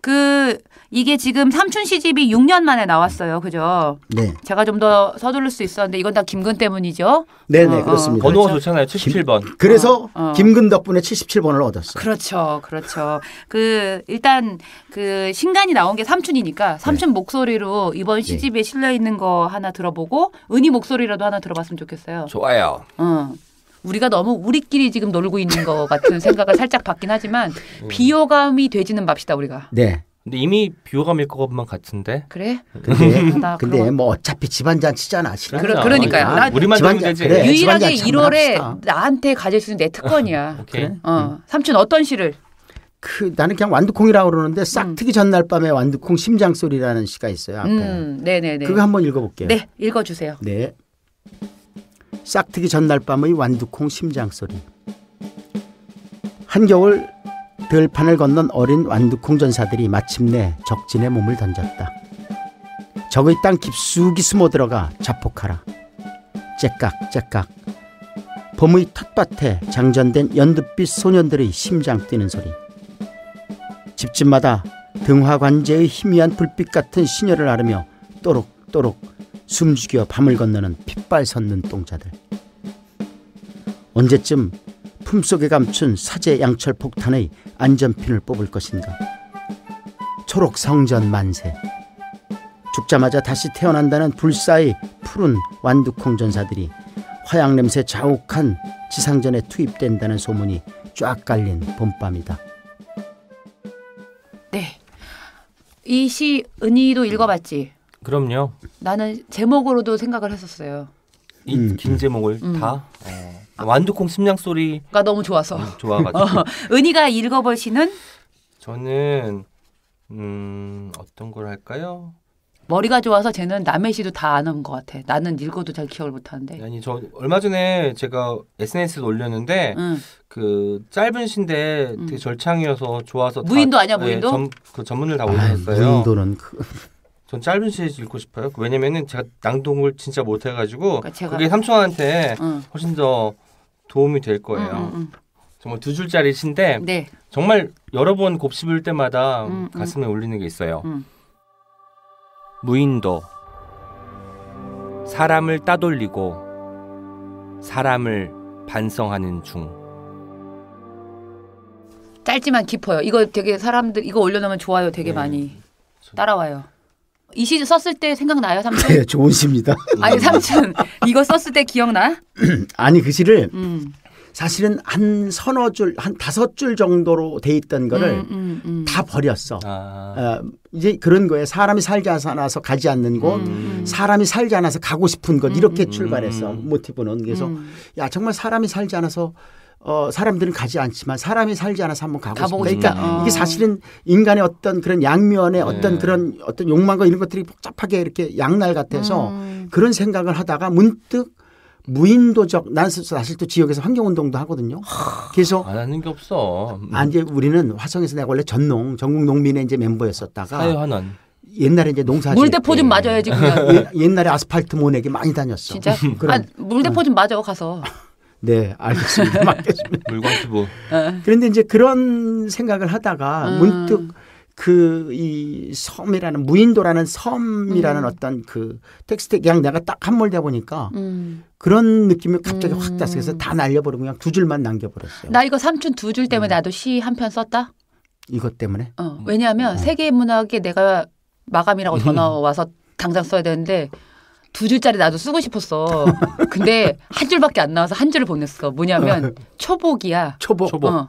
그 이게 지금 삼촌 시집이 6년 만에 나왔어요. 그죠? 네. 제가 좀 더 서두를 수 있었는데 이건 다 김근 때문이죠. 네, 네, 어, 어. 그렇습니다. 번호가 그렇죠? 좋잖아요. 77번. 김, 그래서 어, 어. 김근 덕분에 77번을 얻었어요. 그렇죠. 그렇죠. 그 일단 그 신간이 나온 게 삼촌이니까 삼촌 네. 목소리로 이번 네. 시집에 실려 있는 거 하나 들어보고 은희 목소리라도 하나 들어봤으면 좋겠어요. 좋아요. 응. 어. 우리가 너무 우리끼리 지금 놀고 있는 것 같은 생각을 살짝 받긴 하지만 음. 비호감이 되지는 맙시다 우리가. 네. 근데 이미 비호감일 것만 같은데. 그래? 근데, 아, 근데 뭐 어차피 집안 잔치잖아. 그렇죠. 그러, 그러니까요. 아, 나 우리만 집안 잔치. 그래, 유일하게 1월에 나한테 가질 수 있는 내 특권이야. 음, 오케이. 그래? 어. 음. 삼촌 어떤 시를? 그 나는 그냥 완두콩이라고 그러는데 싹트기 음. 전날 밤에 완두콩 심장 소리라는 시가 있어요. 아까. 음, 네네네. 그거 한번 읽어볼게요. 네, 읽어주세요. 네. 싹트기 전날 밤의 완두콩 심장소리 한겨울 들판을 건넌 어린 완두콩 전사들이 마침내 적진의 몸을 던졌다. 적의 땅 깊숙이 숨어 들어가 자폭하라. 째깍째깍. 봄의 텃밭에 장전된 연두빛 소년들의 심장 뛰는 소리. 집집마다 등화관제의 희미한 불빛 같은 신혈을 아르며 또록또록 숨죽여 밤을 건너는 핏발선 눈동자들. 언제쯤 품속에 감춘 사제 양철 폭탄의 안전핀을 뽑을 것인가. 초록 성전 만세. 죽자마자 다시 태어난다는 불사의 푸른 완두콩 전사들이 화양 냄새 자욱한 지상전에 투입된다는 소문이 쫙 깔린 봄밤이다. 네. 이 시 은희도 읽어봤지? 그럼요. 나는 제목으로도 생각을 했었어요. 이긴 음. 제목을 음. 다 어. 완두콩 심장 소리가 너무 좋아서 음, 좋아가지고 어. 은희가 읽어볼 시는 저는 음 어떤 걸 할까요? 머리가 좋아서 쟤는 남의 시도 다 아는 것 같아. 나는 읽어도 잘 기억을 못하는데. 아니 저 얼마 전에 제가 s n s 올렸는데 음. 그 짧은 시인데 되게 절창이어서 좋아서 무인도 다, 아니야 네, 무인도? 네, 전, 그 전문을 다 올렸어요. 무인도는 그... 전 짧은 시리즈 읽고 싶어요. 왜냐면은 제가 낭독을 진짜 못해가지고 그러니까 그게 삼촌한테 응. 훨씬 더 도움이 될 거예요. 응, 응, 정말 두 줄짜리 신데 네. 정말 여러 번 곱씹을 때마다 가슴에 울리는 게 있어요. 무인도 사람을 따돌리고 사람을 반성하는 중. 짧지만 깊어요. 이거 되게 사람들 이거 올려놓으면 좋아요. 되게 네. 많이 따라와요. 이시 썼을 때 생각나요, 삼촌? 네, 좋은 시입니다. 아니, 삼촌, 이거 썼을 때 기억나? 아니, 그 시를 음. 사실은 한 서너 줄, 한 다섯 줄 정도로 돼 있던 거를 음, 음, 음. 다 버렸어. 아. 어, 이제 그런 거에 사람이 살지 않아서 가지 않는 곳, 음, 음. 사람이 살지 않아서 가고 싶은 곳, 이렇게 출발했어, 모티브는. 그래서, 야, 정말 사람이 살지 않아서 어, 사람들은 가지 않지만 사람이 살지 않아서 한번 가고 싶다. 그러니까 음. 이게 어. 사실은 인간의 어떤 그런 양면의 네. 어떤 네. 그런 어떤 욕망과 이런 것들이 복잡하게 이렇게 양날 같아서 음. 그런 생각을 하다가 문득 무인도적 난 사실 또 지역에서 환경운동도 하거든요. 그래서 안 하는 게 없어. 음. 아, 이 우리는 화성에서 내가 원래 전농 전국 농민의 이제 멤버였었다가 사회환원. 옛날에 이제 농사 물대포 좀 맞아야지 그냥. 옛날에 아스팔트 모내기 많이 다녔어. 진짜? 그런. 아, 물대포 어. 좀 맞아 가서. 네, 알겠습니다. 맞겠습니다. 물광 피부. 어. 그런데 이제 그런 생각을 하다가 음. 문득 그 이 섬이라는 무인도라는 섬이라는 음. 어떤 그 텍스트 그냥 내가 딱 함몰돼 보니까 음. 그런 느낌이 갑자기 확 닿아서 음. 그래서 다 날려버리고 그냥 두 줄만 남겨버렸어요. 나 이거 삼촌 두 줄 때문에 음. 나도 시 한 편 썼다. 이것 때문에? 어, 왜냐하면 어. 세계 문학에 내가 마감이라고 전화 와서 당장 써야 되는데 두 줄짜리 나도 쓰고 싶었어. 근데 한 줄밖에 안 나와서 한 줄을 보냈어. 뭐냐면 어. 초복이야. 초복. 초복. 어.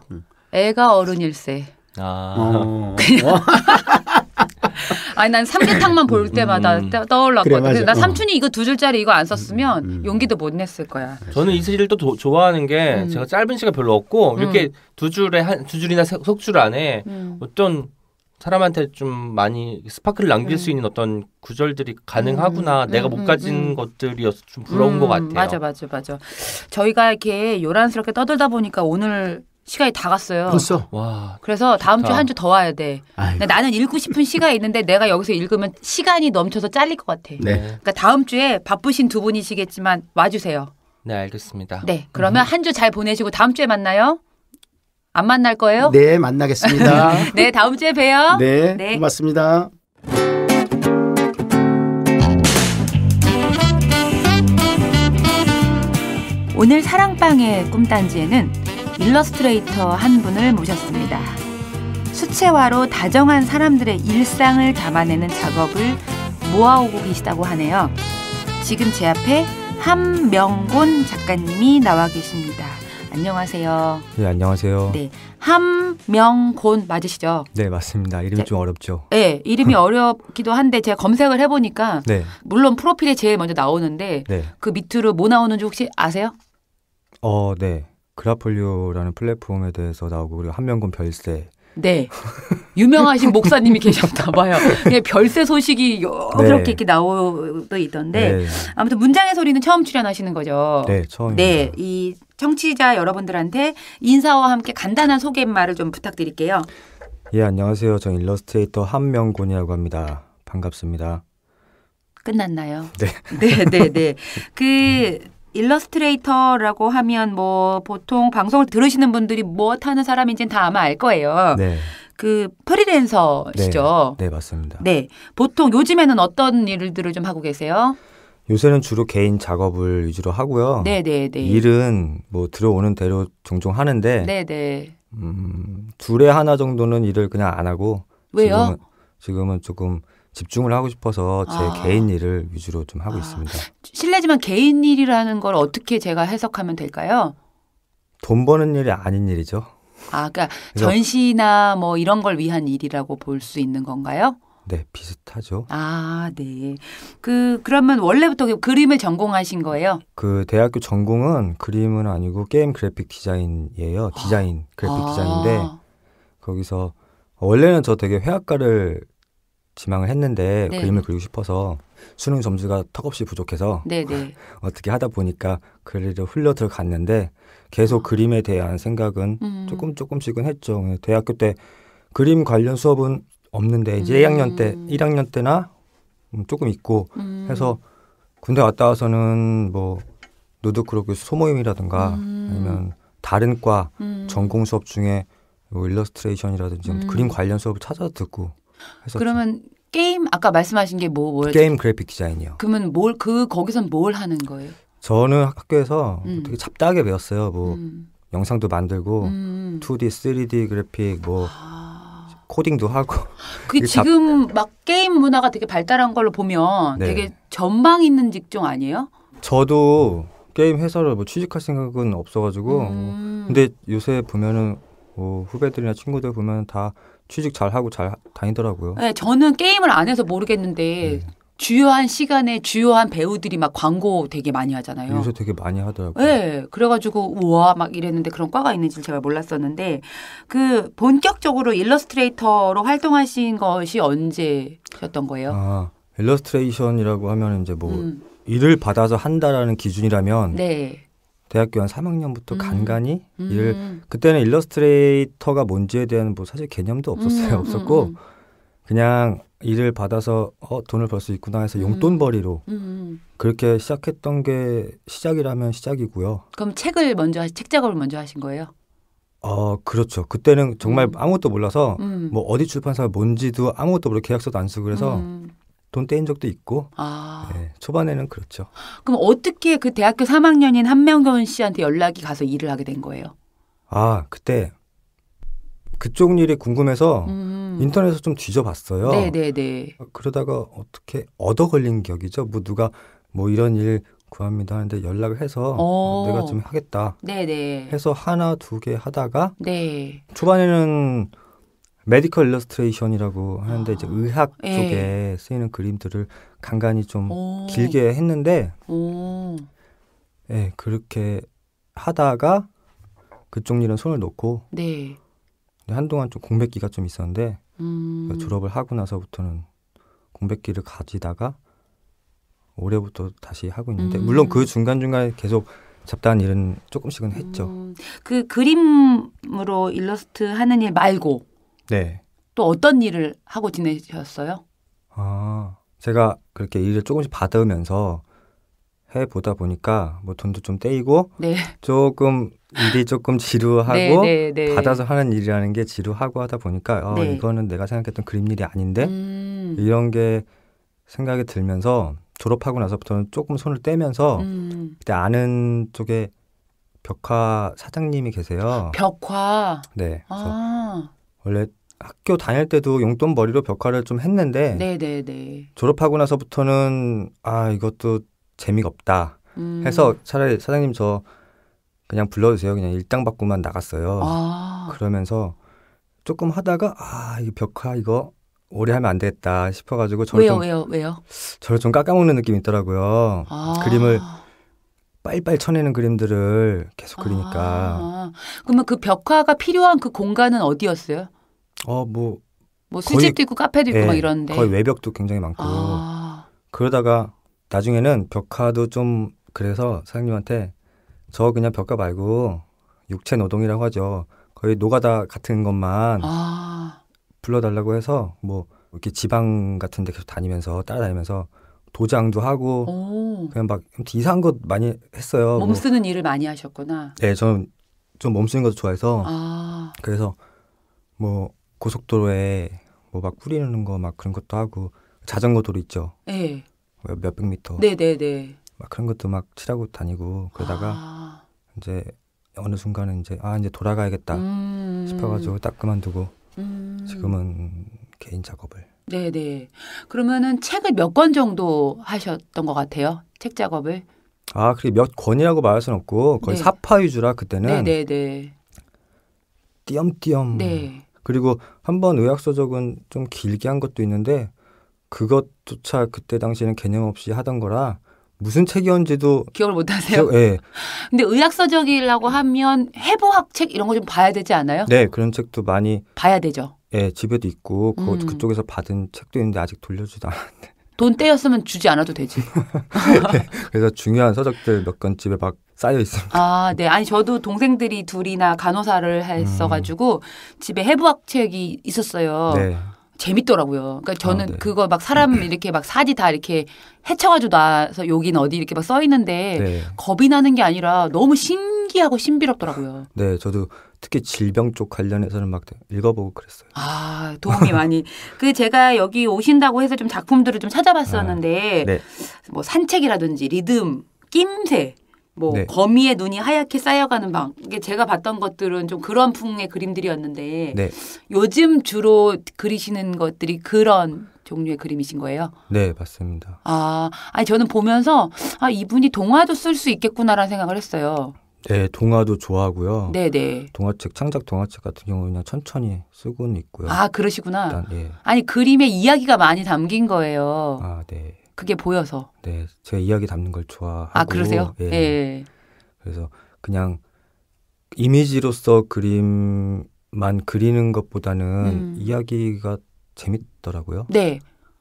애가 어른일세. 아. 어. 아니 난 삼계탕만 볼 음. 때마다 음. 떠올랐거든. 그래, 나 삼촌이 이거 두 줄짜리 이거 안 썼으면 음. 음. 용기도 못 냈을 거야. 저는 이 시를 또 도, 좋아하는 게 음. 제가 짧은 시가 별로 없고 음. 이렇게 두 줄에 한 두 줄이나 속 줄 안에 어떤 사람한테 좀 많이 스파크를 남길 음. 수 네. 있는 어떤 구절들이 가능하구나 음. 내가 못 음, 가진 음. 것들이어서 좀 부러운 것 음, 같아요. 맞아 맞아 맞아. 저희가 이렇게 요란스럽게 떠들다 보니까 오늘 시간이 다 갔어요. 벌써? 와. 그래서 다음 주 한 주 더 와야 돼. 나는 읽고 싶은 시가 있는데 내가 여기서 읽으면 시간이 넘쳐서 잘릴 것 같아. 네. 그러니까 다음 주에 바쁘신 두 분이시겠지만 와주세요. 네, 알겠습니다. 네, 그러면 음. 한주 잘 보내시고 다음 주에 만나요. 안 만날 거예요? 네, 만나겠습니다. 네, 다음 주에 봬요. 네, 네. 고맙습니다. 오늘 사랑방의 꿈단지에는 일러스트레이터 한 분을 모셨습니다. 수채화로 다정한 사람들의 일상을 담아내는 작업을 모아오고 계시다고 하네요. 지금 제 앞에 한명곤 작가님이 나와 계십니다. 안녕하세요. 네, 안녕하세요. 네. 함명곤 맞으시죠? 네, 맞습니다. 이름이 네. 좀 어렵죠. 네, 이름이 어렵기도 한데 제가 검색을 해 보니까 네. 물론 프로필에 제일 먼저 나오는데 네. 그 밑으로 뭐 나오는지 혹시 아세요? 어, 네. 그라폴리오라는 플랫폼에 대해서 나오고 그리고 한명곤 별세 네. 유명하신 목사님이 계셨나 봐요. 예, 별세 소식이 이렇게 네. 이렇게 나오고 있던데 네. 아무튼 문장의 소리는 처음 출연하시는 거죠. 네, 처음. 네, 이 청취자 여러분들한테 인사와 함께 간단한 소개말을 좀 부탁드릴게요. 예, 안녕하세요. 저 일러스트레이터 한명곤이라고 합니다. 반갑습니다. 끝났나요? 네. 네, 네, 네. 그 음. 일러스트레이터라고 하면 뭐 보통 방송을 들으시는 분들이 무엇 뭐 하는 사람인지는 다 아마 알 거예요. 네. 그 프리랜서시죠. 네, 네 맞습니다. 네. 보통 요즘에는 어떤 일들을 좀 하고 계세요? 요새는 주로 개인 작업을 위주로 하고요. 네네네. 네, 네. 일은 뭐 들어오는 대로 종종 하는데. 네네. 네. 음, 둘에 하나 정도는 일을 그냥 안 하고. 왜요? 지금은, 지금은 조금 집중을 하고 싶어서 제 아. 개인 일을 위주로 좀 하고 아. 있습니다. 실례지만 개인 일이라는 걸 어떻게 제가 해석하면 될까요? 돈 버는 일이 아닌 일이죠. 아, 그러니까 전시나 뭐 이런 걸 위한 일이라고 볼 수 있는 건가요? 네, 비슷하죠. 아, 네. 그 그러면 원래부터 그 그림을 전공하신 거예요? 그 대학교 전공은 그림은 아니고 게임 그래픽 디자인이에요. 디자인, 아. 그래픽 디자인인데 거기서 원래는 저 되게 회화과를 지망을 했는데 네. 그림을 그리고 싶어서 수능 점수가 턱없이 부족해서 네네. 네. 어떻게 하다 보니까 그리로 흘러 들어갔는데 계속 어. 그림에 대한 생각은 음. 조금 조금씩은 했죠. 네, 대학교 때 그림 관련 수업은 없는데 이제 음. 1학년 때 1학년 때나 음, 조금 있고 음. 해서 군대 갔다 와서는 뭐 노드크로스 소모임이라든가 음. 아니면 다른 과 음. 전공 수업 중에 뭐 일러스트레이션이라든지 음. 그림 관련 수업을 찾아 듣고 했었죠. 그러면 게임 아까 말씀하신 게뭐뭐 게임 그래픽 디자인이요. 그러면 뭘그 거기선 뭘 하는 거예요? 저는 학교에서 음. 되게 잡다하게 배웠어요. 뭐 음. 영상도 만들고 음. 2D, 음. 3D 그래픽 뭐 아. 코딩도 하고. 그 지금 잡... 막 게임 문화가 되게 발달한 걸로 보면 네. 되게 전망 있는 직종 아니에요? 저도 게임 회사를 뭐 취직할 생각은 없어가지고 음. 근데 요새 보면은 뭐 후배들이나 친구들 보면 다 취직 잘하고 잘 다니더라고요. 네, 저는 게임을 안 해서 모르겠는데 네. 주요한 시간에 주요한 배우들이 막 광고 되게 많이 하잖아요. 요새 되게 많이 하더라고요. 네. 그래가지고 우와 막 이랬는데 그런 과가 있는지 제가 몰랐었는데 그 본격적으로 일러스트레이터로 활동하신 것이 언제셨던 거예요? 아, 일러스트레이션이라고 하면 이제 뭐 음. 일을 받아서 한다라는 기준이라면 네. 대학교 한 3학년부터 음. 간간이 음. 일을 그때는 일러스트레이터가 뭔지에 대한 뭐 사실 개념도 없었어요. 음. 음 없었고 음, 음. 그냥 일을 받아서 어 돈을 벌 수 있구나 해서 용돈벌이로 그렇게 시작했던 게 시작이라면 시작이고요. 그럼 책을 먼저 책 작업을 먼저 하신 거예요? 어 그렇죠. 그때는 정말 아무것도 몰라서 뭐 어디 출판사가 뭔지도 아무것도 모르고 계약서도 안 쓰고 그래서 돈 떼인 적도 있고 아. 네, 초반에는 그렇죠. 그럼 어떻게 그 대학교 3학년인 한명균 씨한테 연락이 가서 일을 하게 된 거예요? 아 그때 그쪽 일이 궁금해서 음. 인터넷에서 좀 뒤져봤어요. 네네네. 네, 네. 어, 그러다가 어떻게 얻어 걸린 격이죠. 뭐 누가 뭐 이런 일 구합니다 하는데 연락을 해서 오. 어, 어. 내가 좀 하겠다. 네네. 네. 해서 하나 두 개 하다가 네. 초반에는 메디컬 일러스트레이션이라고 하는데 아. 이제 의학 예. 쪽에 쓰이는 그림들을 간간히 좀 오. 길게 했는데 오. 예, 그렇게 하다가 그쪽 일은 손을 놓고 네. 한동안 좀 공백기가 좀 있었는데 음. 졸업을 하고 나서부터는 공백기를 가지다가 올해부터 다시 하고 있는데 음. 물론 그 중간 중간에 계속 잡다한 일은 조금씩은 했죠. 음. 그 그림으로 일러스트 하는 일 말고 네. 또 어떤 일을 하고 지내셨어요? 아, 제가 그렇게 일을 조금씩 받으면서 해 보다 보니까 뭐 돈도 좀 떼이고 네. 조금 일이 조금 지루하고 네, 네, 네. 받아서 하는 일이라는 게 지루하고 하다 보니까 어, 이거는 내가 생각했던 그림 일이 아닌데 음. 이런 게 생각이 들면서 졸업하고 나서부터는 조금 손을 떼면서 음. 그때 아는 쪽에 벽화 사장님이 계세요. 벽화. 네. 아. 원래 학교 다닐 때도 용돈벌이로 벽화를 좀 했는데 네네네. 졸업하고 나서부터는 아 이것도 재미가 없다 음. 해서 차라리 사장님 저 그냥 불러주세요 그냥 일당 받고만 나갔어요 아. 그러면서 조금 하다가 아이 벽화 이거 오래 하면 안 되겠다 싶어가지고 저를 왜요 좀, 왜요 왜요 저를 좀 깎아먹는 느낌이 있더라고요 아. 그림을 빨빨 쳐내는 그림들을 계속 그리니까. 아, 그러면 그 벽화가 필요한 그 공간은 어디였어요? 어, 뭐. 뭐 수집도 거의, 있고 카페도 있고 네, 막 예, 이런데. 거의 외벽도 굉장히 많고. 아. 그러다가 나중에는 벽화도 좀 그래서 사장님한테 저 그냥 벽화 말고 육체 노동이라고 하죠. 거의 노가다 같은 것만 아. 불러달라고 해서 뭐 이렇게 지방 같은 데 계속 다니면서 따라다니면서 도장도 하고 오. 그냥 막 이상한 것 많이 했어요. 몸 뭐 쓰는 뭐. 일을 많이 하셨구나. 네, 저는 좀 몸 쓰는 것도 좋아해서 아. 그래서 뭐 고속도로에 뭐 막 뿌리는 거 막 그런 것도 하고 자전거 도로 있죠. 네. 몇백 미터. 네네네. 네, 네. 막 그런 것도 막 칠하고 다니고 그러다가 아. 이제 어느 순간은 이제 아 이제 돌아가야겠다 음. 싶어가지고 딱 그만두고 음. 지금은 개인 작업을 네, 네. 그러면은 책을 몇 권 정도 하셨던 것 같아요? 책 작업을? 아, 그래 몇 권이라고 말할 수는 없고 거의 네. 사파 위주라 그때는. 네, 네, 네. 띄엄띄엄. 네. 그리고 한번 의학 서적은 좀 길게 한 것도 있는데 그것조차 그때 당시에는 개념 없이 하던 거라 무슨 책이었는지도 기억을 못 하세요. 예. 네. 근데 의학 서적이라고 하면 해부학 책 이런 거 좀 봐야 되지 않아요? 네, 그런 책도 많이 봐야 되죠. 예, 집에도 있고 그, 음. 그쪽에서 받은 책도 있는데 아직 돌려주지도 않았는데. 돈 떼었으면 주지 않아도 되지. 네, 그래서 중요한 서적들 몇권 집에 막 쌓여 있습니다. 아, 네. 아니 저도 동생들이 둘이나 간호사를 음. 했어가지고 음. 집에 해부학 책이 있었어요. 네. 재밌더라고요. 그러니까 저는 아, 네. 그거 막 사람 음. 이렇게 막 사지 다 이렇게 헤쳐가지고 나서 여는 어디 이렇게 막 써 있는데 네. 겁이 나는 게 아니라 너무 신기하고 신비롭더라고요. 네, 저도 특히 질병 쪽 관련해서는 막 읽어보고 그랬어요. 아, 도움이 많이. 그 제가 여기 오신다고 해서 좀 작품들을 좀 찾아봤었는데 아, 네. 뭐 산책이라든지 리듬, 낌새 뭐 네. 거미의 눈이 하얗게 쌓여가는 방 이게 제가 봤던 것들은 좀 그런 풍의 그림들이었는데 네. 요즘 주로 그리시는 것들이 그런 종류의 그림이신 거예요? 네 맞습니다. 아 아니 저는 보면서 아 이분이 동화도 쓸 수 있겠구나라는 생각을 했어요. 네 동화도 좋아하고요. 네네. 네. 동화책 창작 동화책 같은 경우는 그냥 천천히 쓰고는 있고요. 아 그러시구나. 일단, 예. 아니 그림에 이야기가 많이 담긴 거예요. 아 네. 그게 보여서. 네, 제가 이야기 담는 걸 좋아하고. 아 그러세요? 예. 예. 그래서 그냥 이미지로서 그림만 그리는 것보다는 음. 이야기가 재밌더라고요. 네.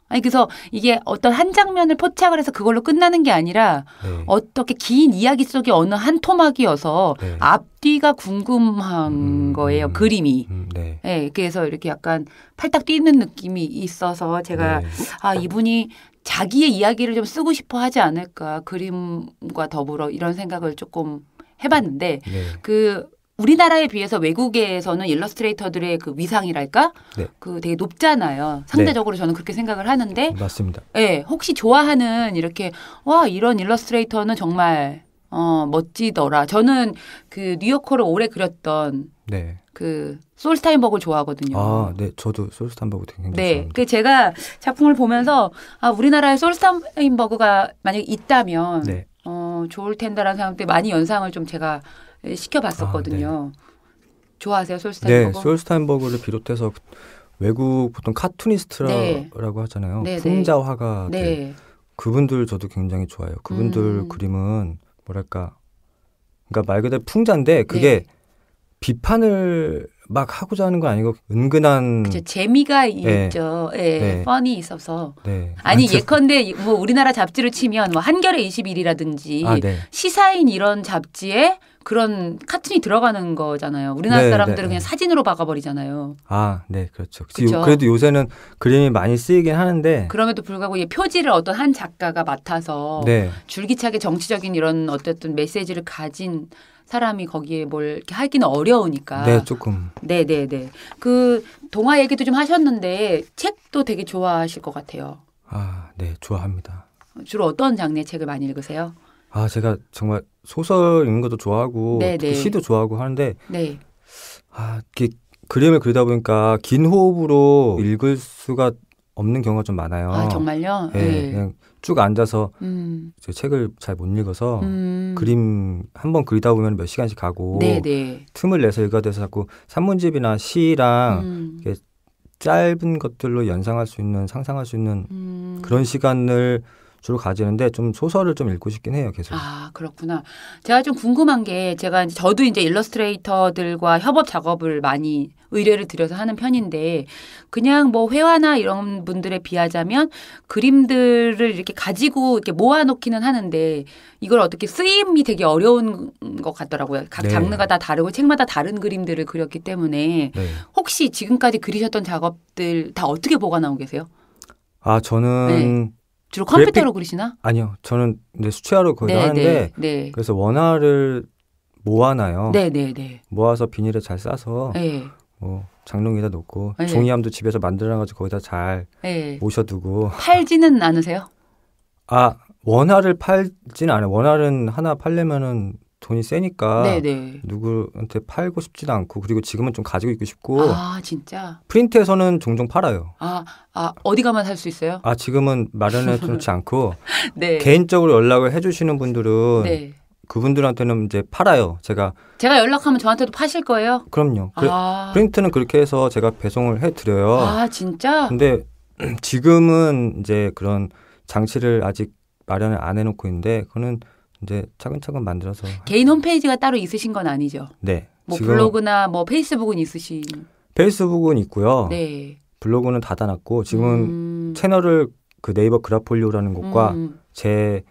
아니 그래서 이게 어떤 한 장면을 포착을 해서 그걸로 끝나는 게 아니라 네. 어떻게 긴 이야기 속의 어느 한 토막이어서 네. 앞뒤가 궁금한 음, 음 거예요 음, 그림이. 음, 네. 네. 그래서 이렇게 약간 팔딱 뛰는 느낌이 있어서 제가 네. 아, 아 이분이 자기의 이야기를 좀 쓰고 싶어 하지 않을까 그림과 더불어 이런 생각을 조금 해봤는데 네. 그 우리나라에 비해서 외국에서는 일러스트레이터들의 그 위상이랄까 네. 그 되게 높잖아요. 상대적으로 네. 저는 그렇게 생각을 하는데 맞습니다. 예, 네, 혹시 좋아하는 이렇게 와 이런 일러스트레이터는 정말 어 멋지더라. 저는 그 뉴요커를 오래 그렸던 네. 그 솔스타인버그를 좋아하거든요. 아, 네, 저도 솔스타인버그 되게 네. 좋아합니다. 네, 그 제가 작품을 보면서 아 우리나라에 솔스타인버그가 만약 있다면 네. 어 좋을 텐데라는 생각 때 많이 연상을 좀 제가 시켜봤었거든요. 아, 네. 좋아하세요 솔스타인버그? 네, 솔스타인버그를 비롯해서 외국 보통 카투니스트라고 네. 하잖아요. 네, 풍자 화가 네. 네. 그분들 저도 굉장히 좋아해요. 그분들 음. 그림은 뭐랄까, 그러니까 말 그대로 풍자인데 그게 네. 비판을 막 하고자 하는 거 아니고 은근한 그쵸, 재미가 네. 있죠. 예. 네. 펀이 있어서. 네. 아니 그 예컨대 뭐 우리나라 잡지를 치면 뭐 한겨레 21이라든지 아, 네. 시사인 이런 잡지에 그런 카툰이 들어가는 거잖아요. 우리나라 네, 사람들은 네, 그냥 사진으로 박아버리잖아요. 아, 네, 그렇죠. 그쵸? 그래도 요새는 그림이 많이 쓰이긴 하는데 그럼에도 불구하고 이 표지를 어떤 한 작가가 맡아서 줄기차게 정치적인 이런 어쨌든 메시지를 가진 사람이 거기에 뭘 이렇게 하기는 어려우니까. 네, 조금. 네, 네, 네. 그 동화 얘기도 좀 하셨는데 책도 되게 좋아하실 것 같아요. 아, 네, 좋아합니다. 주로 어떤 장르의 책을 많이 읽으세요? 아, 제가 정말 소설 읽는 것도 좋아하고 네네. 네. 시도 좋아하고 하는데 네. 아, 이 그림을 그리다 보니까 긴 호흡으로 읽을 수가 없는 경우가 좀 많아요. 아, 정말요? 네. 네. 그냥 쭉 앉아서 음. 책을 잘 못 읽어서 음. 그림 한번 그리다 보면 몇 시간씩 가고 네네. 네. 틈을 내서 읽어야 돼서 자꾸 산문집이나 시랑 음. 짧은 것들로 연상할 수 있는 상상할 수 있는 음. 그런 시간을 주로 가지는데 좀 소설을 좀 읽고 싶긴 해요, 계속. 아, 그렇구나. 제가 좀 궁금한 게 제가 이제 저도 이제 일러스트레이터들과 협업 작업을 많이 의뢰를 드려서 하는 편인데 그냥 뭐 회화나 이런 분들에 비하자면 그림들을 이렇게 가지고 이렇게 모아놓기는 하는데 이걸 어떻게 쓰임이 되게 어려운 것 같더라고요. 각 네. 장르가 다 다르고 책마다 다른 그림들을 그렸기 때문에 네. 혹시 지금까지 그리셨던 작업들 다 어떻게 보관하고 계세요? 아 저는 네. 주로 컴퓨터로 그래픽? 그리시나? 아니요, 저는 이 수채화로 거의 네, 네, 하는데 네, 네. 그래서 원화를 모아놔요. 네, 네, 네. 모아서 비닐에 잘 싸서 네. 뭐 장롱에다 놓고 네. 종이함도 집에서 만들어가지고 거기다 잘 네. 모셔두고 팔지는 않으세요? 아 원화를 팔진 않아요. 원화는 하나 팔려면은 돈이 세니까 네네. 누구한테 팔고 싶지도 않고 그리고 지금은 좀 가지고 있고 싶고 아 진짜 프린트에서는 종종 팔아요 아, 아 어디 가면 살수 있어요 아 지금은 마련해 놓지 않고 네. 개인적으로 연락을 해주시는 분들은 네. 그분들한테는 이제 팔아요 제가 제가 연락하면 저한테도 파실 거예요 그럼요 그 아. 프린트는 그렇게 해서 제가 배송을 해드려요 아 진짜 근데 지금은 이제 그런 장치를 아직 마련을 안 해놓고 있는데 그거는 이제 차근차근 만들어서 개인 홈페이지가 따로 있으신 건 아니죠? 네. 뭐 블로그나 뭐 페이스북은 있으신? 페이스북은 있고요. 네. 블로그는 닫아놨고 지금 음. 채널을 그 네이버 그라폴리오라는 곳과 음. 제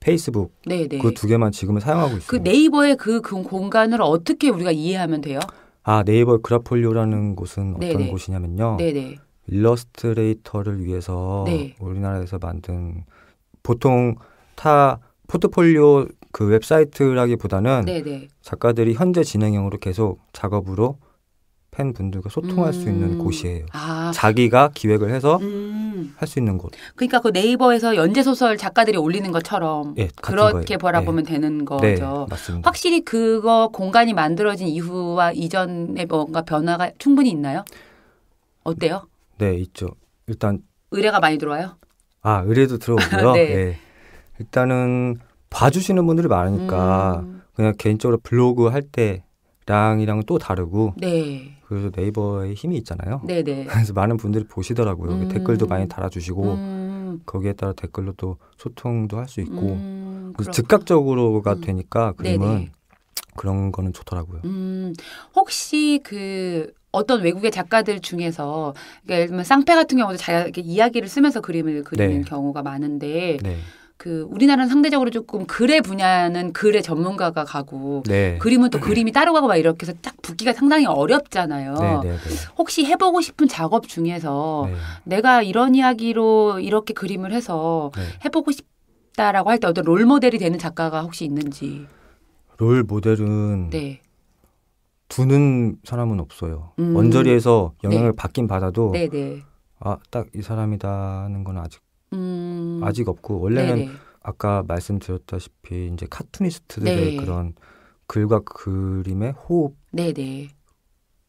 페이스북 네, 네. 그두 개만 지금은 사용하고 그 있습니그 네이버의 그, 그 공간을 어떻게 우리가 이해하면 돼요? 아 네이버 그라폴리오라는 곳은 네, 어떤 곳이냐면요. 네네. 일러스트레이터를 위해서 네. 우리나라에서 만든 보통 타 포트폴리오 그 웹사이트라기보다는 네네. 네. 작가들이 현재 진행형으로 계속 작업으로 팬분들과 소통할 음. 수 있는 음. 곳이에요. 아. 자기가 기획을 해서 음. 할수 있는 곳. 그러니까 그 네이버에서 연재 소설 작가들이 올리는 것처럼 예, 그렇게 거예요. 바라보면 예. 되는 네, 거죠. 네, 맞습니다. 확실히 그거 공간이 만들어진 이후와 이전에 뭔가 변화가 충분히 있나요? 어때요? 네, 있죠. 일단 의뢰가 많이 들어와요? 아, 의뢰도 들어오고요. 네. 예. 일단은 봐주시는 분들이 많으니까 음. 그냥 개인적으로 블로그 할 때랑이랑 은또 다르고 네. 그래서 네이버의 힘이 있잖아요. 네네. 네. 그래서 많은 분들이 보시더라고요. 음. 댓글도 많이 음. 달아주시고 음. 거기에 따라 댓글로 또 소통도 할 수 있고 음, 그래서 즉각적으로가 음. 되니까 네, 그림은 네네. 그런 거는 좋더라고요. 음, 혹시 그 어떤 외국의 작가들 중에서 그러니까 예를 들면 쌍패 같은 경우도 자기 이야기를 쓰면서 그림을 그리는 네. 경우가 많은데 네. 그 우리나라는 상대적으로 조금 글의 분야는 글의 전문가가 가고 네. 그림은 또 그림이 따로 가고 막 이렇게 해서 딱 붙기가 상당히 어렵잖아요. 네, 네, 네. 혹시 해보고 싶은 작업 중에서 네. 내가 이런 이야기로 이렇게 그림을 해서 네. 해보고 싶다라고 할 때 어떤 롤 모델이 되는 작가가 혹시 있는지. 롤 모델은 두는 사람은 없어요. 음. 언저리에서 영향을 받긴 받아도 아딱 이 사람이다는 건 아직 음... 아직 없고 원래는 네네. 아까 말씀드렸다시피 이제 카투니스트들의 네. 그런 글과 그림의 호흡 네네.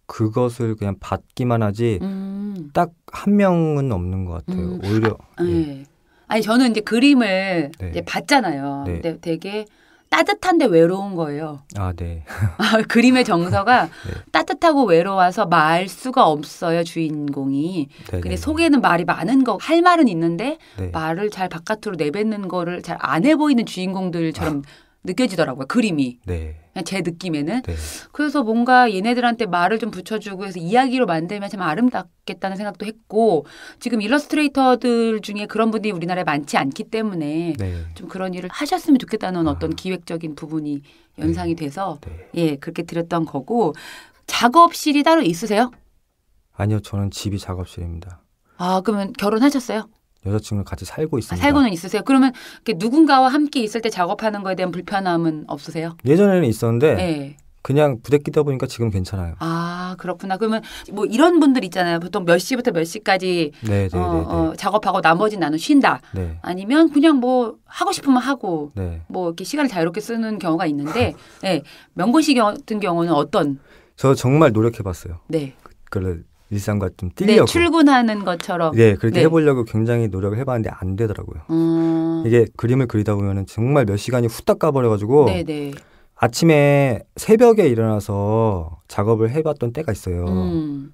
그것을 그냥 받기만 하지 음... 딱한 명은 없는 것 같아요. 음... 오히려 아, 네. 아니 저는 이제 그림을 네. 이제 봤잖아요. 네. 근데 되게 따뜻한데 외로운 거예요. 아, 네. 아, 그림의 정서가 네. 따뜻하고 외로워서 말 수가 없어요, 주인공이. 네네. 근데 네, 네. 속에는 말이 많은 거, 할 말은 있는데 네. 말을 잘 바깥으로 내뱉는 거를 잘 안 해 보이는 주인공들처럼 아. 느껴지더라고요. 그림이. 네. 제 느낌에는. 네. 그래서 뭔가 얘네들한테 말을 좀 붙여주고 해서 이야기로 만들면 참 아름답겠다는 생각도 했고 지금 일러스트레이터들 중에 그런 분들이 우리나라에 많지 않기 때문에 네. 좀 그런 일을 하셨으면 좋겠다는 아. 어떤 기획적인 부분이 네. 연상이 돼서 네. 예 그렇게 드렸던 거고 작업실이 따로 있으세요? 아니요 저는 집이 작업실입니다. 아 그러면 결혼하셨어요? 여자친구랑 같이 살고 있습니다. 아, 살고는 있으세요? 그러면 누군가와 함께 있을 때 작업하는 거에 대한 불편함은 없으세요? 예전에는 있었는데 네. 그냥 부대끼다 보니까 지금 괜찮아요. 아 그렇구나. 그러면 뭐 이런 분들 있잖아요. 보통 몇 시부터 몇 시까지 네, 네, 네 어, 네. 어, 작업하고 나머지 나는 쉰다. 네. 아니면 그냥 뭐 하고 싶으면 하고 뭐 이렇게 시간을 자유롭게 쓰는 경우가 있는데 네. 예, 명곤 씨 같은 경우는 어떤? 저 정말 노력해봤어요. 네. 그, 그 일상과 좀뛰려고 네, 출근하는 것처럼 네 그렇게 네. 해보려고 굉장히 노력을 해봤는데 안 되더라고요. 음. 이게 그림을 그리다 보면 정말 몇 시간이 후딱 가버려가지고 네네. 네. 아침에 새벽에 일어나서 작업을 해봤던 때가 있어요. 음.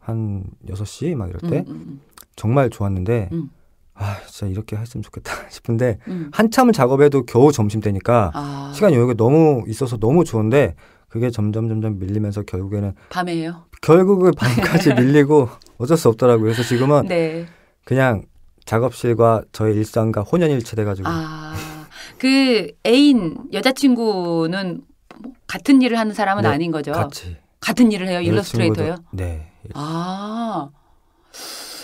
한 6시 막 이럴 음, 때 음, 음, 정말 좋았는데 음. 아 진짜 이렇게 했으면 좋겠다 싶은데 한참을 작업해도 겨우 점심 때니까 아. 시간 여유가 너무 있어서 너무 좋은데 그게 점점 점점 밀리면서 결국에는 밤에요. 결국은 밤까지 밀리고 어쩔 수 없더라고요. 그래서 지금은 네. 그냥 작업실과 저의 일상과 혼연일체돼가지고. 아, 그 애인 여자친구는 뭐 같은 일을 하는 사람은 네, 아닌 거죠. 같이. 같은 일을 해요. 일러스트레이터요. 네. 아,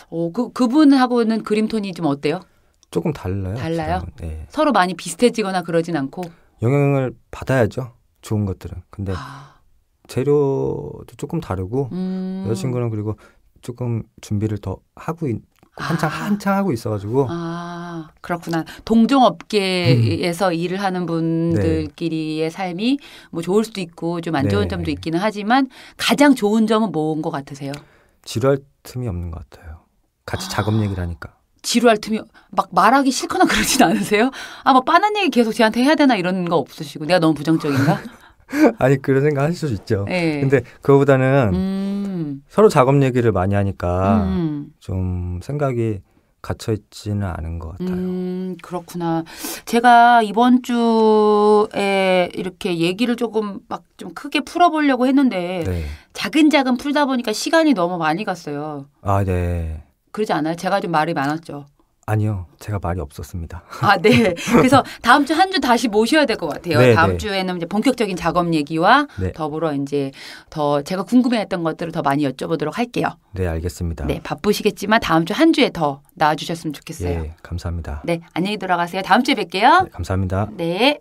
어, 그 그분하고는 그림 톤이 좀 어때요? 조금 달라요. 달라요. 네. 서로 많이 비슷해지거나 그러진 않고. 영향을 받아야죠. 좋은 것들은. 근데. 아. 재료도 조금 다르고 음. 여자친구는 그리고 조금 준비를 더 하고 있, 한창 아. 한창 하고 있어가지고 아 그렇구나 동종업계에서 음. 일을 하는 분들끼리의 네. 삶이 뭐 좋을 수도 있고 좀 안 좋은 네. 점도 있기는 하지만 가장 좋은 점은 뭐인 것 같으세요? 지루할 틈이 없는 것 같아요. 같이 아. 작업 얘기를 하니까. 지루할 틈이 막 말하기 싫거나 그러진 않으세요? 아뭐 빠른 얘기 계속 저한테 해야 되나 이런 거 없으시고 내가 너무 부정적인가? 아니 그런 생각 하실 수 있죠. 네. 근데 그거보다는 음. 서로 작업 얘기를 많이 하니까 음. 좀 생각이 갇혀 있지는 않은 것 같아요. 음, 그렇구나. 제가 이번 주에 이렇게 얘기를 조금 막 좀 크게 풀어보려고 했는데 네. 자근자근 풀다 보니까 시간이 너무 많이 갔어요. 아, 네. 그러지 않아요? 제가 좀 말이 많았죠. 아니요, 제가 말이 없었습니다. 아, 네. 그래서 다음 주 한 주 다시 모셔야 될 것 같아요. 네, 다음 네. 주에는 이제 본격적인 작업 얘기와 네. 더불어 이제 더 제가 궁금해했던 것들을 더 많이 여쭤보도록 할게요. 네, 알겠습니다. 네, 바쁘시겠지만 다음 주 한 주에 더 나와주셨으면 좋겠어요. 예, 감사합니다. 네, 안녕히 돌아가세요. 다음 주에 뵐게요. 네, 감사합니다. 네.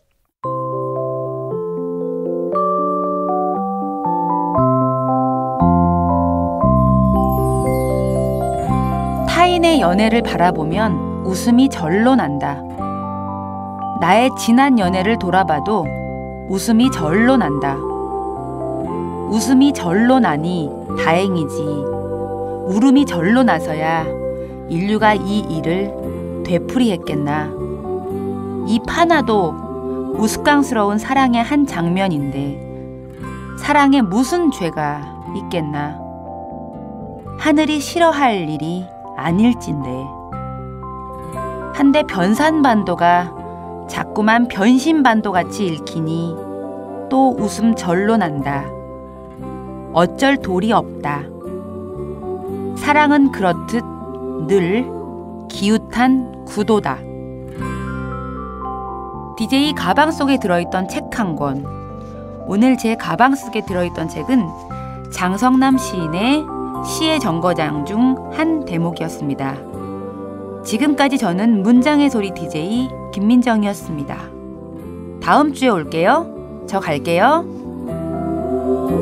타인의 연애를 바라보면 웃음이 절로 난다. 나의 지난 연애를 돌아봐도 웃음이 절로 난다. 웃음이 절로 나니 다행이지. 울음이 절로 나서야 인류가 이 일을 되풀이했겠나. 이 파나도 우스꽝스러운 사랑의 한 장면인데 사랑에 무슨 죄가 있겠나. 하늘이 싫어할 일이 아닐진데 한데 변산반도가 자꾸만 변신반도 같이 읽히니 또 웃음 절로 난다. 어쩔 도리 없다. 사랑은 그렇듯 늘 기웃한 구도다. DJ 가방 속에 들어있던 책 한 권. 오늘 제 가방 속에 들어있던 책은 장성남 시인의 시의 정거장 중 한 대목이었습니다. 지금까지 저는 문장의 소리 DJ 김민정이었습니다. 다음 주에 올게요. 저 갈게요.